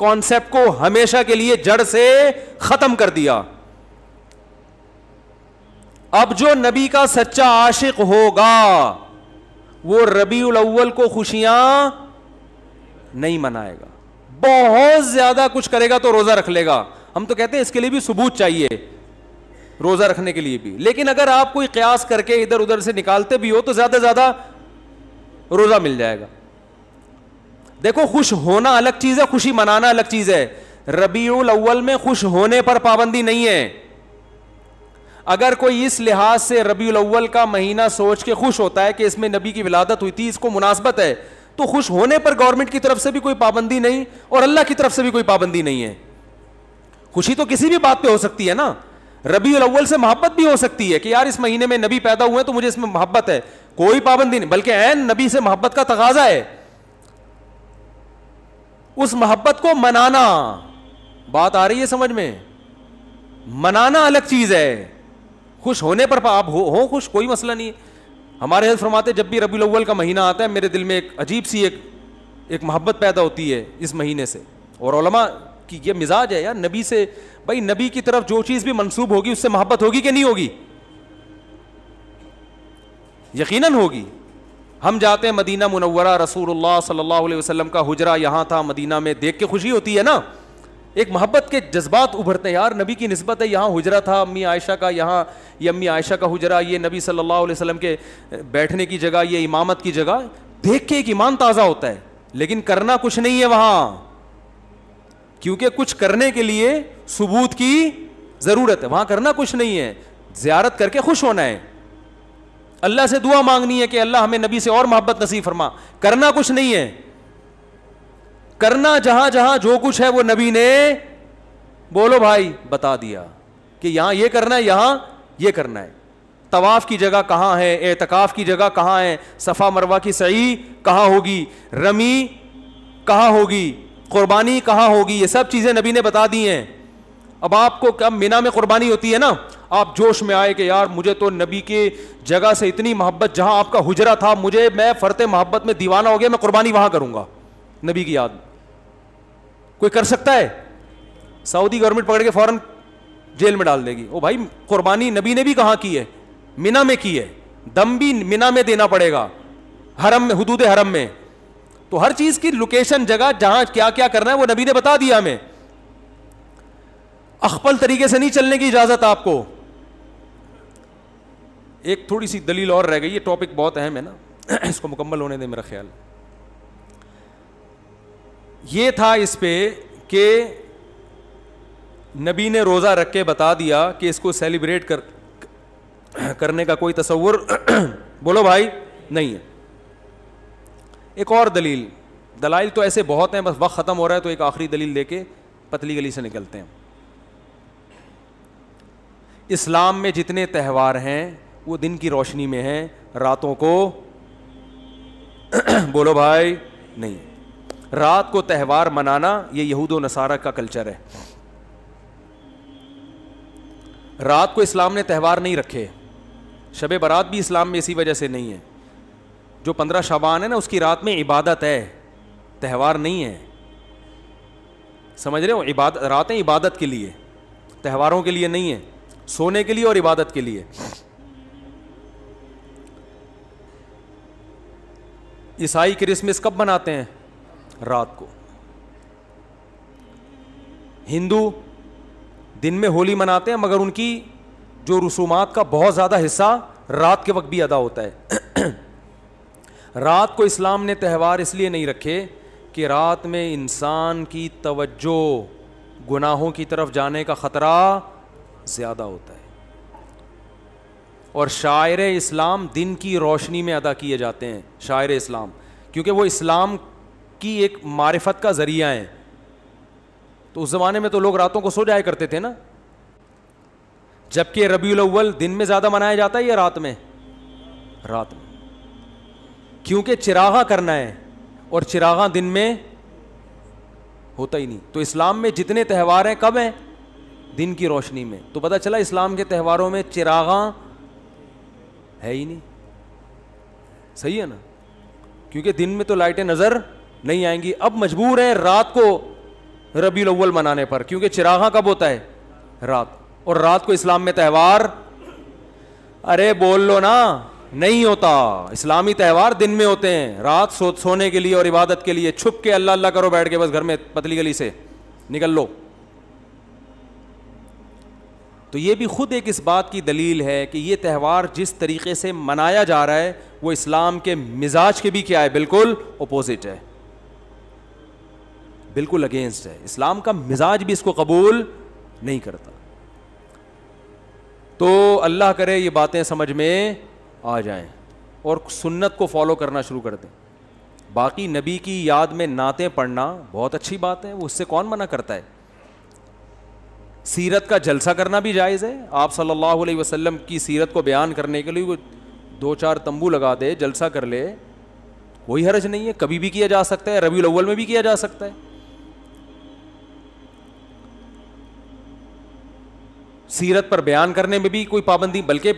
कॉन्सेप्ट को हमेशा के लिए जड़ से ख़त्म कर दिया अब जो नबी का सच्चा आशिक होगा वो रबी अव्वल को खुशियां नहीं मनाएगा बहुत ज्यादा कुछ करेगा तो रोजा रख लेगा हम तो कहते हैं इसके लिए भी सबूत चाहिए रोज़ा रखने के लिए भी लेकिन अगर आप कोई कयास करके इधर उधर से निकालते भी हो तो ज़्यादा से ज़्यादा रोज़ा मिल जाएगा देखो खुश होना अलग चीज़ है खुशी मनाना अलग चीज़ है रबीउल अव्वल में खुश होने पर पाबंदी नहीं है अगर कोई इस लिहाज से रबी अव्वल का महीना सोच के खुश होता है कि इसमें नबी की विलादत हुई थी इसको मुनासबत है तो खुश होने पर गवर्नमेंट की तरफ से भी कोई पाबंदी नहीं और अल्लाह की तरफ से भी कोई पाबंदी नहीं है खुशी तो किसी भी बात पे हो सकती है ना रबी अल्वल से मोहब्बत भी हो सकती है कि यार इस महीने में नबी पैदा हुए तो मुझे इसमें मोहब्बत है कोई पाबंदी नहीं बल्कि एन नबी से मोहब्बत का तकाजा है उस मोहब्बत को मनाना बात आ रही है समझ में मनाना अलग चीज है खुश होने पर आप हो, हो खुश कोई मसला नहीं हमारे हेल्थ फरमाते जब भी रबी अव्वल का महीना आता है मेरे दिल में एक अजीब सी एक एक मोहब्बत पैदा होती है इस महीने से और कि ये मिजाज है यार नबी से भाई नबी की तरफ जो चीज़ भी मनसूब होगी उससे मोहब्बत होगी कि नहीं होगी यकीन होगी हम जाते हैं मदीना मुनवरा रसूल सल्लल्लाहु अलैहि का हुजरा यहाँ था मदीना में देख के खुशी होती है ना एक मोहब्बत के जज्बात उभरते हैं यार नबी की नस्बत है यहाँ हुजरा था अम्मी आयशा का यहाँ ये अम्मी आयशा का हुजरा ये नबी सल्लल्लाहु अलैहि के बैठने की जगह ये इमामत की जगह देख के एक ईमान ताज़ा होता है लेकिन करना कुछ नहीं है वहाँ क्योंकि कुछ करने के लिए सबूत की ज़रूरत है वहां करना कुछ नहीं है जियारत करके खुश होना है अल्लाह से दुआ मांगनी है कि अल्लाह हमें नबी से और मोहब्बत नसीब फरमा करना कुछ नहीं है करना जहां जहां जो कुछ है वो नबी ने बोलो भाई बता दिया कि यहां ये करना है यहां ये करना है तवाफ की जगह कहां है एतकाफ की जगह कहां है सफ़ा मरवा की सही कहां होगी रमी कहां होगी क़ुरबानी कहाँ होगी ये सब चीज़ें नबी ने बता दी हैं अब आपको क्या मीना में क़ुरबानी होती है ना आप जोश में आए कि यार मुझे तो नबी के जगह से इतनी मोहब्बत जहाँ आपका हुजरा था मुझे मैं फ़रते मोहब्बत में दीवाना हो गया मैं क़ुरबानी वहाँ करूँगा नबी की याद कोई कर सकता है सऊदी गवर्नमेंट पकड़ के फ़ौर जेल में डाल देगी ओ भाई क़ुरबानी नबी ने भी कहाँ की है मीना में की है दम भी मीना में देना पड़ेगा हरम में हदूद हरम में तो हर चीज की लोकेशन जगह जहां क्या क्या करना है वो नबी ने बता दिया हमें अखपल तरीके से नहीं चलने की इजाजत आपको एक थोड़ी सी दलील और रह गई ये टॉपिक बहुत अहम है ना इसको मुकम्मल होने दें मेरा ख्याल ये था इस पे कि नबी ने रोज़ा रख के बता दिया कि इसको सेलिब्रेट कर करने का कोई तस्वर बोलो भाई नहीं है एक और दलील दलाइल तो ऐसे बहुत हैं बस वक्त ख़त्म हो रहा है तो एक आखिरी दलील दे के पतली गली से निकलते हैं इस्लाम में जितने त्यौहार हैं वो दिन की रोशनी में हैं रातों को बोलो भाई नहीं रात को त्यौहार मनाना ये यहूद नसारा का कल्चर है रात को इस्लाम ने त्यौहार नहीं रखे शबे बारात भी इस्लाम में इसी वजह से नहीं है जो पंद्रह शाबान है ना उसकी रात में इबादत है त्यौहार नहीं है समझ रहे हो इबादत रात रातें इबादत के लिए त्यौहारों के लिए नहीं है सोने के लिए और इबादत के लिए ईसाई क्रिसमस कब मनाते हैं रात को हिंदू दिन में होली मनाते हैं मगर उनकी जो रसूमात का बहुत ज़्यादा हिस्सा रात के वक्त भी अदा होता है रात को इस्लाम ने त्यौहार इसलिए नहीं रखे कि रात में इंसान की तवज्जो गुनाहों की तरफ जाने का ख़तरा ज़्यादा होता है और शायर इस्लाम दिन की रोशनी में अदा किए जाते हैं शायर इस्लाम क्योंकि वो इस्लाम की एक मारिफत का ज़रिया है तो उस ज़माने में तो लोग रातों को सो जाया करते थे ना जबकि रबी अव्वल दिन में ज़्यादा मनाया जाता है या रात में रात में क्योंकि चिरागा करना है और चिरागा दिन में होता ही नहीं तो इस्लाम में जितने त्यौहार हैं कब हैं दिन की रोशनी में तो पता चला इस्लाम के त्यौहारों में चिरागा है ही नहीं सही है ना क्योंकि दिन में तो लाइटें नज़र नहीं आएंगी अब मजबूर है रात को रबी अव्वल मनाने पर क्योंकि चिरागा कब होता है रात और रात को इस्लाम में त्यौहार अरे बोल लो ना नहीं होता इस्लामी त्यौहार दिन में होते हैं रात सो सोने के लिए और इबादत के लिए छुप के अल्लाह अल्लाह करो बैठ के बस घर में पतली गली से निकल लो तो ये भी खुद एक इस बात की दलील है कि ये त्यौहार जिस तरीके से मनाया जा रहा है वो इस्लाम के मिजाज के भी क्या है बिल्कुल अपोजिट है बिल्कुल अगेंस्ट है इस्लाम का मिजाज भी इसको कबूल नहीं करता तो अल्लाह करे ये बातें समझ में आ जाएं और सुन्नत को फॉलो करना शुरू कर दें बाकी नबी की याद में नाते पढ़ना बहुत अच्छी बात है वो उससे कौन मना करता है सीरत का जलसा करना भी जायज़ है आप सल्लल्लाहु अलैहि वसल्लम की सीरत को बयान करने के लिए वो दो चार तंबू लगा दे जलसा कर ले कोई हर्ज नहीं है कभी भी किया जा सकता है रबी अव्वल में भी किया जा सकता है सीरत पर बयान करने में भी कोई पाबंदी बल्कि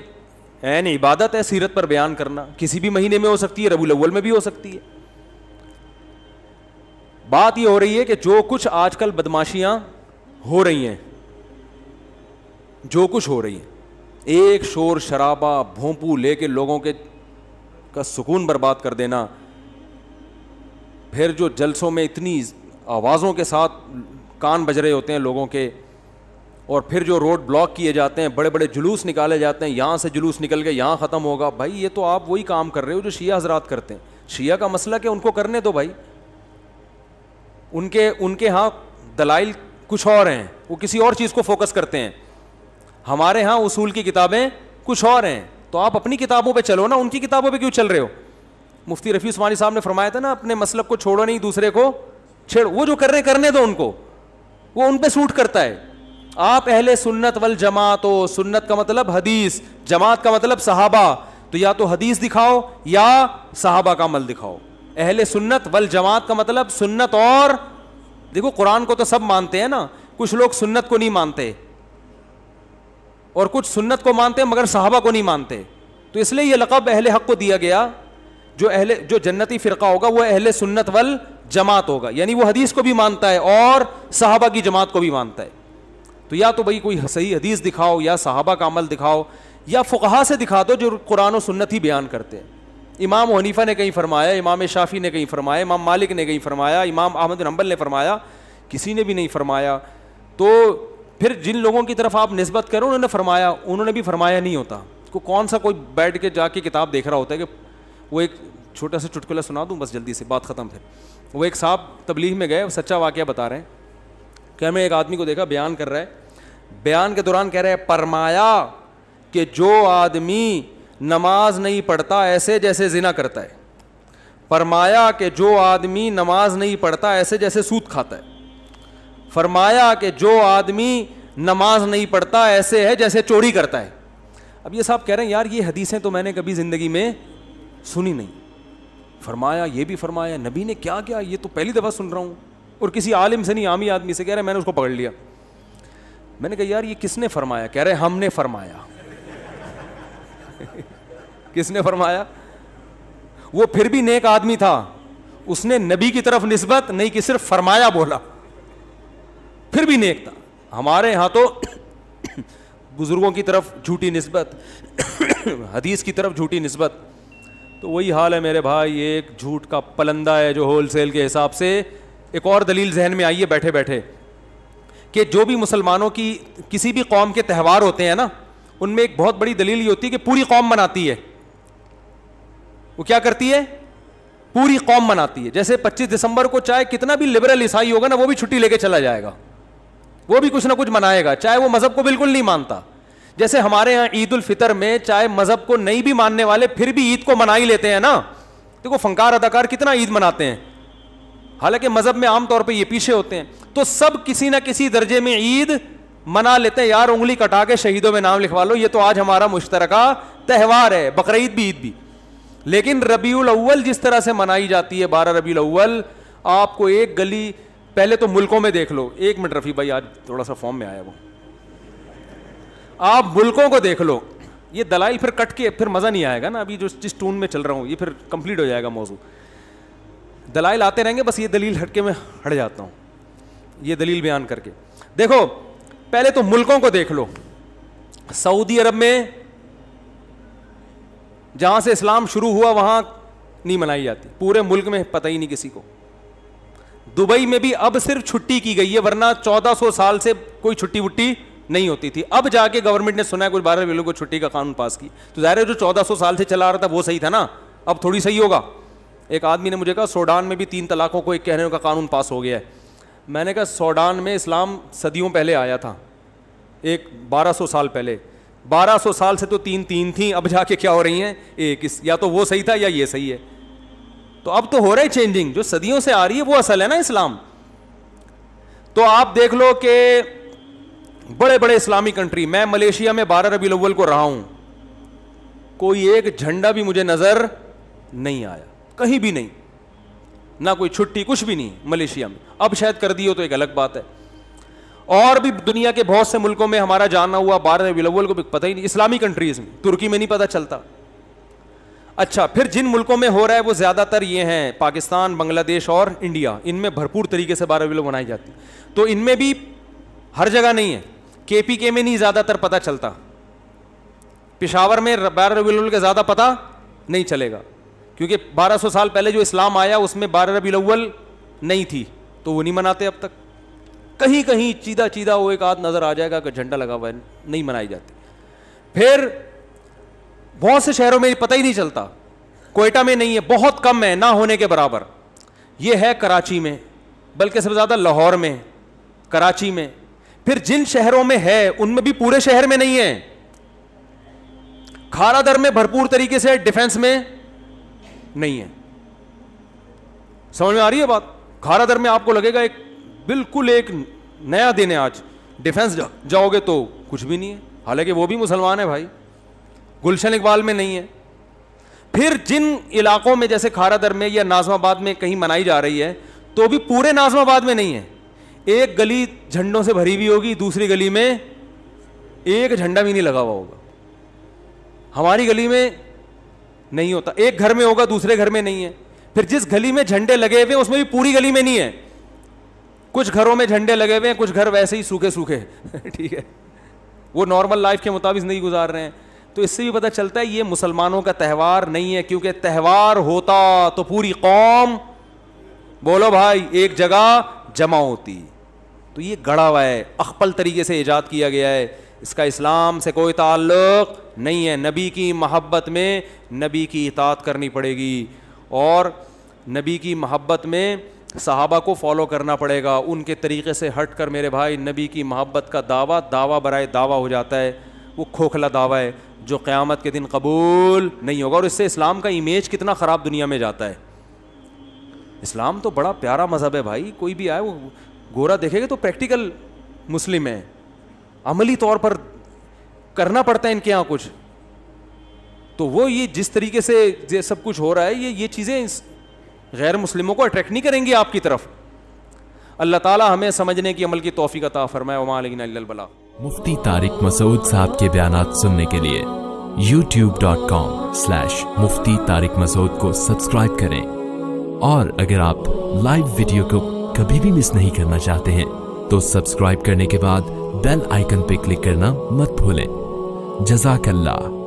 नहीं इबादत है सीरत पर बयान करना किसी भी महीने में हो सकती है रबुल अव्वल में भी हो सकती है बात यह हो रही है कि जो कुछ आजकल बदमाशियां हो रही हैं जो कुछ हो रही है एक शोर शराबा भोंपू लेके लोगों के का सुकून बर्बाद कर देना फिर जो जलसों में इतनी आवाज़ों के साथ कान बज रहे होते हैं लोगों के और फिर जो रोड ब्लॉक किए जाते हैं बड़े बड़े जुलूस निकाले जाते हैं यहाँ से जुलूस निकल के यहाँ ख़त्म होगा भाई ये तो आप वही काम कर रहे हो जो शिया हजरात करते हैं शिया का मसला क्या उनको करने दो भाई उनके उनके यहाँ दलाइल कुछ और हैं वो किसी और चीज़ को फोकस करते हैं हमारे यहाँ उसूल की किताबें कुछ और हैं तो आप अपनी किताबों पर चलो ना उनकी किताबों पर क्यों चल रहे हो मुफ्ती रफ़ी उस्मानी साहब ने फरमाया था ना अपने मसलब को छोड़ो नहीं दूसरे को छेड़ो वो जो कर रहे करने दो उनको वो उन पर सूट करता है आप अहले सुन्नत वल जमात हो सुन्नत का मतलब हदीस जमात का मतलब सहाबा तो या तो हदीस दिखाओ या सहाबा का अमल दिखाओ अहले सुन्नत वल जमात का मतलब सुन्नत और देखो कुरान को तो सब मानते हैं ना कुछ लोग सुन्नत को नहीं मानते और कुछ सुन्नत को मानते मगर सहाबा को नहीं मानते तो इसलिए यह लकब अहले हक को दिया गया जो अहले जो जन्नती फ़िरका होगा वह अहले सुन्नत वल जमात होगा यानी वह हदीस को भी मानता है और साहबा की जमात को भी मानता है तो या तो भाई कोई सही हदीस दिखाओ या सहाबा का अमल दिखाओ या फ़ुकहा से दिखा दो जो कुरान और सुन्नत ही बयान करते हैं इमाम हनीफा ने कहीं फरमाया इमाम शाफ़ी ने कहीं फरमाया इमाम मालिक ने कहीं फरमाया इमाम अहमद नंबल ने फरमाया किसी ने भी नहीं फरमाया तो फिर जिन लोगों की तरफ आप नस्बत करो उन्होंने फरमाया उन्होंने भी फरमाया नहीं होता को कौन सा कोई बैठ के जाके किताब देख रहा होता है कि वो एक छोटा सा चुटकुला सुना दूँ बस जल्दी से बात ख़त्म फिर वो एक साहब तबलीग में गए सच्चा वाक्य बता रहे हैं क्या मैं एक आदमी को देखा बयान कर रहा है बयान के दौरान कह रहे हैं परमाया कि जो आदमी नमाज नहीं पढ़ता ऐसे जैसे जिना करता है फरमाया कि जो आदमी नमाज नहीं पढ़ता ऐसे जैसे सूत खाता है फरमाया कि जो आदमी नमाज नहीं पढ़ता ऐसे है जैसे चोरी करता है अब ये साहब कह रहे हैं यार ये हदीसें तो मैंने कभी ज़िंदगी में सुनी नहीं फरमाया ये भी फरमाया नबी ने क्या किया ये तो पहली दफ़ा सुन रहा हूं और किसी आलिम से नहीं आमी आदमी से कह रहे मैंने उसको पकड़ लिया मैंने कहा यार ये किसने फरमाया कह रहे हमने फरमाया किसने फरमाया वो फिर भी नेक आदमी था उसने नबी की तरफ निस्बत नहीं कि सिर्फ फरमाया बोला फिर भी नेक था हमारे यहां तो बुज़ुर्गों की तरफ झूठी नस्बत हदीस की तरफ झूठी नस्बत तो वही हाल है मेरे भाई एक झूठ का पलंदा है जो होलसेल के हिसाब से एक और दलील जहन में आई है बैठे बैठे कि जो भी मुसलमानों की किसी भी कौम के त्यौहार होते हैं ना उनमें एक बहुत बड़ी दलील ये होती है कि पूरी कौम मनाती है वो क्या करती है पूरी कौम मनाती है जैसे 25 दिसंबर को चाहे कितना भी लिबरल ईसाई होगा ना वो भी छुट्टी लेके चला जाएगा वो भी कुछ ना कुछ मनाएगा चाहे वो मज़हब को बिल्कुल नहीं मानता जैसे हमारे यहाँ ईद उल फितर में चाहे मज़हब को नहीं भी मानने वाले फिर भी ईद को मना ही लेते हैं ना देखो तो फनकार अदाकार कितना ईद मनाते हैं हालांकि मजहब में आमतौर पर यह पीछे होते हैं तो सब किसी ना किसी दर्जे में ईद मना लेते हैं यार उंगली कटा के शहीदों में नाम लिखवा लो ये तो आज हमारा मुश्तर त्यौहार है बकरीद भी ईद भी लेकिन रबीउल अव्वल जिस तरह से मनाई जाती है बारह रबी अव्वल आपको एक गली पहले तो मुल्कों में देख लो एक मिनट रफ़ी भाई आज थोड़ा सा फॉर्म में आया वो आप मुल्कों को देख लो ये दलाइल फिर कट के फिर मज़ा नहीं आएगा ना अभी जो जिस टून में चल रहा हूं ये फिर कंप्लीट हो जाएगा मौजूद दलाइल आते रहेंगे बस ये दलील हटके में हट जाता हूं ये दलील बयान करके देखो पहले तो मुल्कों को देख लो सऊदी अरब में जहां से इस्लाम शुरू हुआ वहां नहीं मनाई जाती पूरे मुल्क में पता ही नहीं किसी को दुबई में भी अब सिर्फ छुट्टी की गई है वरना 1400 साल से कोई छुट्टी वुट्टी नहीं होती थी अब जाके गवर्नमेंट ने सुना है कुछ बारह बिलों को छुट्टी का कानून पास की तो जाहिर है जो 1400 साल से चला रहा था वो सही था ना अब थोड़ी सही होगा एक आदमी ने मुझे कहा सोडान में भी तीन तलाक़ों को एक कहने का कानून पास हो गया है मैंने कहा सोडान में इस्लाम सदियों पहले आया था एक 1200 साल पहले 1200 साल से तो तीन तीन थी अब जाके क्या हो रही हैं एक इस या तो वो सही था या ये सही है तो अब तो हो रहा है चेंजिंग जो सदियों से आ रही है वो असल है ना इस्लाम तो आप देख लो कि बड़े बड़े इस्लामी कंट्री मैं मलेशिया में बारह रबी अव्वल को रहा हूं कोई एक झंडा भी मुझे नजर नहीं आया कहीं भी नहीं ना कोई छुट्टी कुछ भी नहीं मलेशिया में अब शायद कर दी हो तो एक अलग बात है और भी दुनिया के बहुत से मुल्कों में हमारा जाना हुआ बार विलोवल को भी पता ही नहीं इस्लामी कंट्रीज में तुर्की में नहीं पता चलता अच्छा फिर जिन मुल्कों में हो रहा है वो ज़्यादातर ये हैं पाकिस्तान बांग्लादेश और इंडिया इनमें भरपूर तरीके से बारह विलो मनाई जाती तो इनमें भी हर जगह नहीं है के में नहीं ज़्यादातर पता चलता पिशावर में बारह विलोल का ज़्यादा पता नहीं चलेगा क्योंकि 1200 साल पहले जो इस्लाम आया उसमें बारह रबी अव्वल नहीं थी तो वो नहीं मनाते अब तक कहीं कहीं चीदा चीदा वो एक आध नज़र आ जाएगा कि झंडा लगा हुआ नहीं मनाई जाती फिर बहुत से शहरों में पता ही नहीं चलता कोयटा में नहीं है बहुत कम है ना होने के बराबर यह है कराची में बल्कि सबसे ज़्यादा लाहौर में कराची में फिर जिन शहरों में है उनमें भी पूरे शहर में नहीं है खारा दर में भरपूर तरीके से डिफेंस में नहीं है समझ में आ रही है बात दर में आपको लगेगा एक बिल्कुल एक नया दिन है आज डिफेंस जा, जाओगे तो कुछ भी नहीं है हालांकि वो भी मुसलमान है भाई गुलशन इकबाल में नहीं है फिर जिन इलाकों में जैसे खारादर में या नाजमाबाद में कहीं मनाई जा रही है तो भी पूरे नाजमाबाद में नहीं है एक गली झंडों से भरी हुई होगी दूसरी गली में एक झंडा भी नहीं लगा हुआ होगा हमारी गली में नहीं होता एक घर में होगा दूसरे घर में नहीं है फिर जिस गली में झंडे लगे हुए हैं उसमें भी पूरी गली में नहीं है कुछ घरों में झंडे लगे हुए हैं कुछ घर वैसे ही सूखे सूखे ठीक है वो नॉर्मल लाइफ के मुताबिक नहीं गुजार रहे हैं तो इससे भी पता चलता है ये मुसलमानों का त्यौहार नहीं है क्योंकि त्यौहार होता तो पूरी कौम बोलो भाई एक जगह जमा होती तो ये गड़ा हुआ है अखपल तरीके से ईजाद किया गया है इसका इस्लाम से कोई ताल्लुक़ नहीं है नबी की महब्बत में नबी की इतात करनी पड़ेगी और नबी की महब्बत में सहाबा को फॉलो करना पड़ेगा उनके तरीके से हट कर मेरे भाई नबी की महब्बत का दावा दावा बरए दावा हो जाता है वो खोखला दावा है जो क़्यामत के दिन कबूल नहीं होगा और इससे इस्लाम का इमेज कितना ख़राब दुनिया में जाता है इस्लाम तो बड़ा प्यारा मज़हब है भाई कोई भी आए वो गोरा देखेगा तो प्रैक्टिकल मुस्लिम है अमली तौर पर करना पड़ता है इनके यहाँ कुछ तो वो ये जिस तरीके से ये सब कुछ हो रहा है ये ये चीज़ें गैर मुस्लिमों को अट्रैक्ट नहीं करेंगी आपकी तरफ अल्लाह ताला हमें समझने की अमल की तोफ़ी अता फरमाए मुफ्ती तारिक मसूद साहब के बयान सुनने के लिए कॉम स्लैश मुफ्ती तारिक मसूद को सब्सक्राइब करें और अगर आप लाइव वीडियो को कभी भी मिस नहीं करना चाहते हैं तो सब्सक्राइब करने के बाद बेल आइकन पर क्लिक करना मत भूलें जजाकल्ला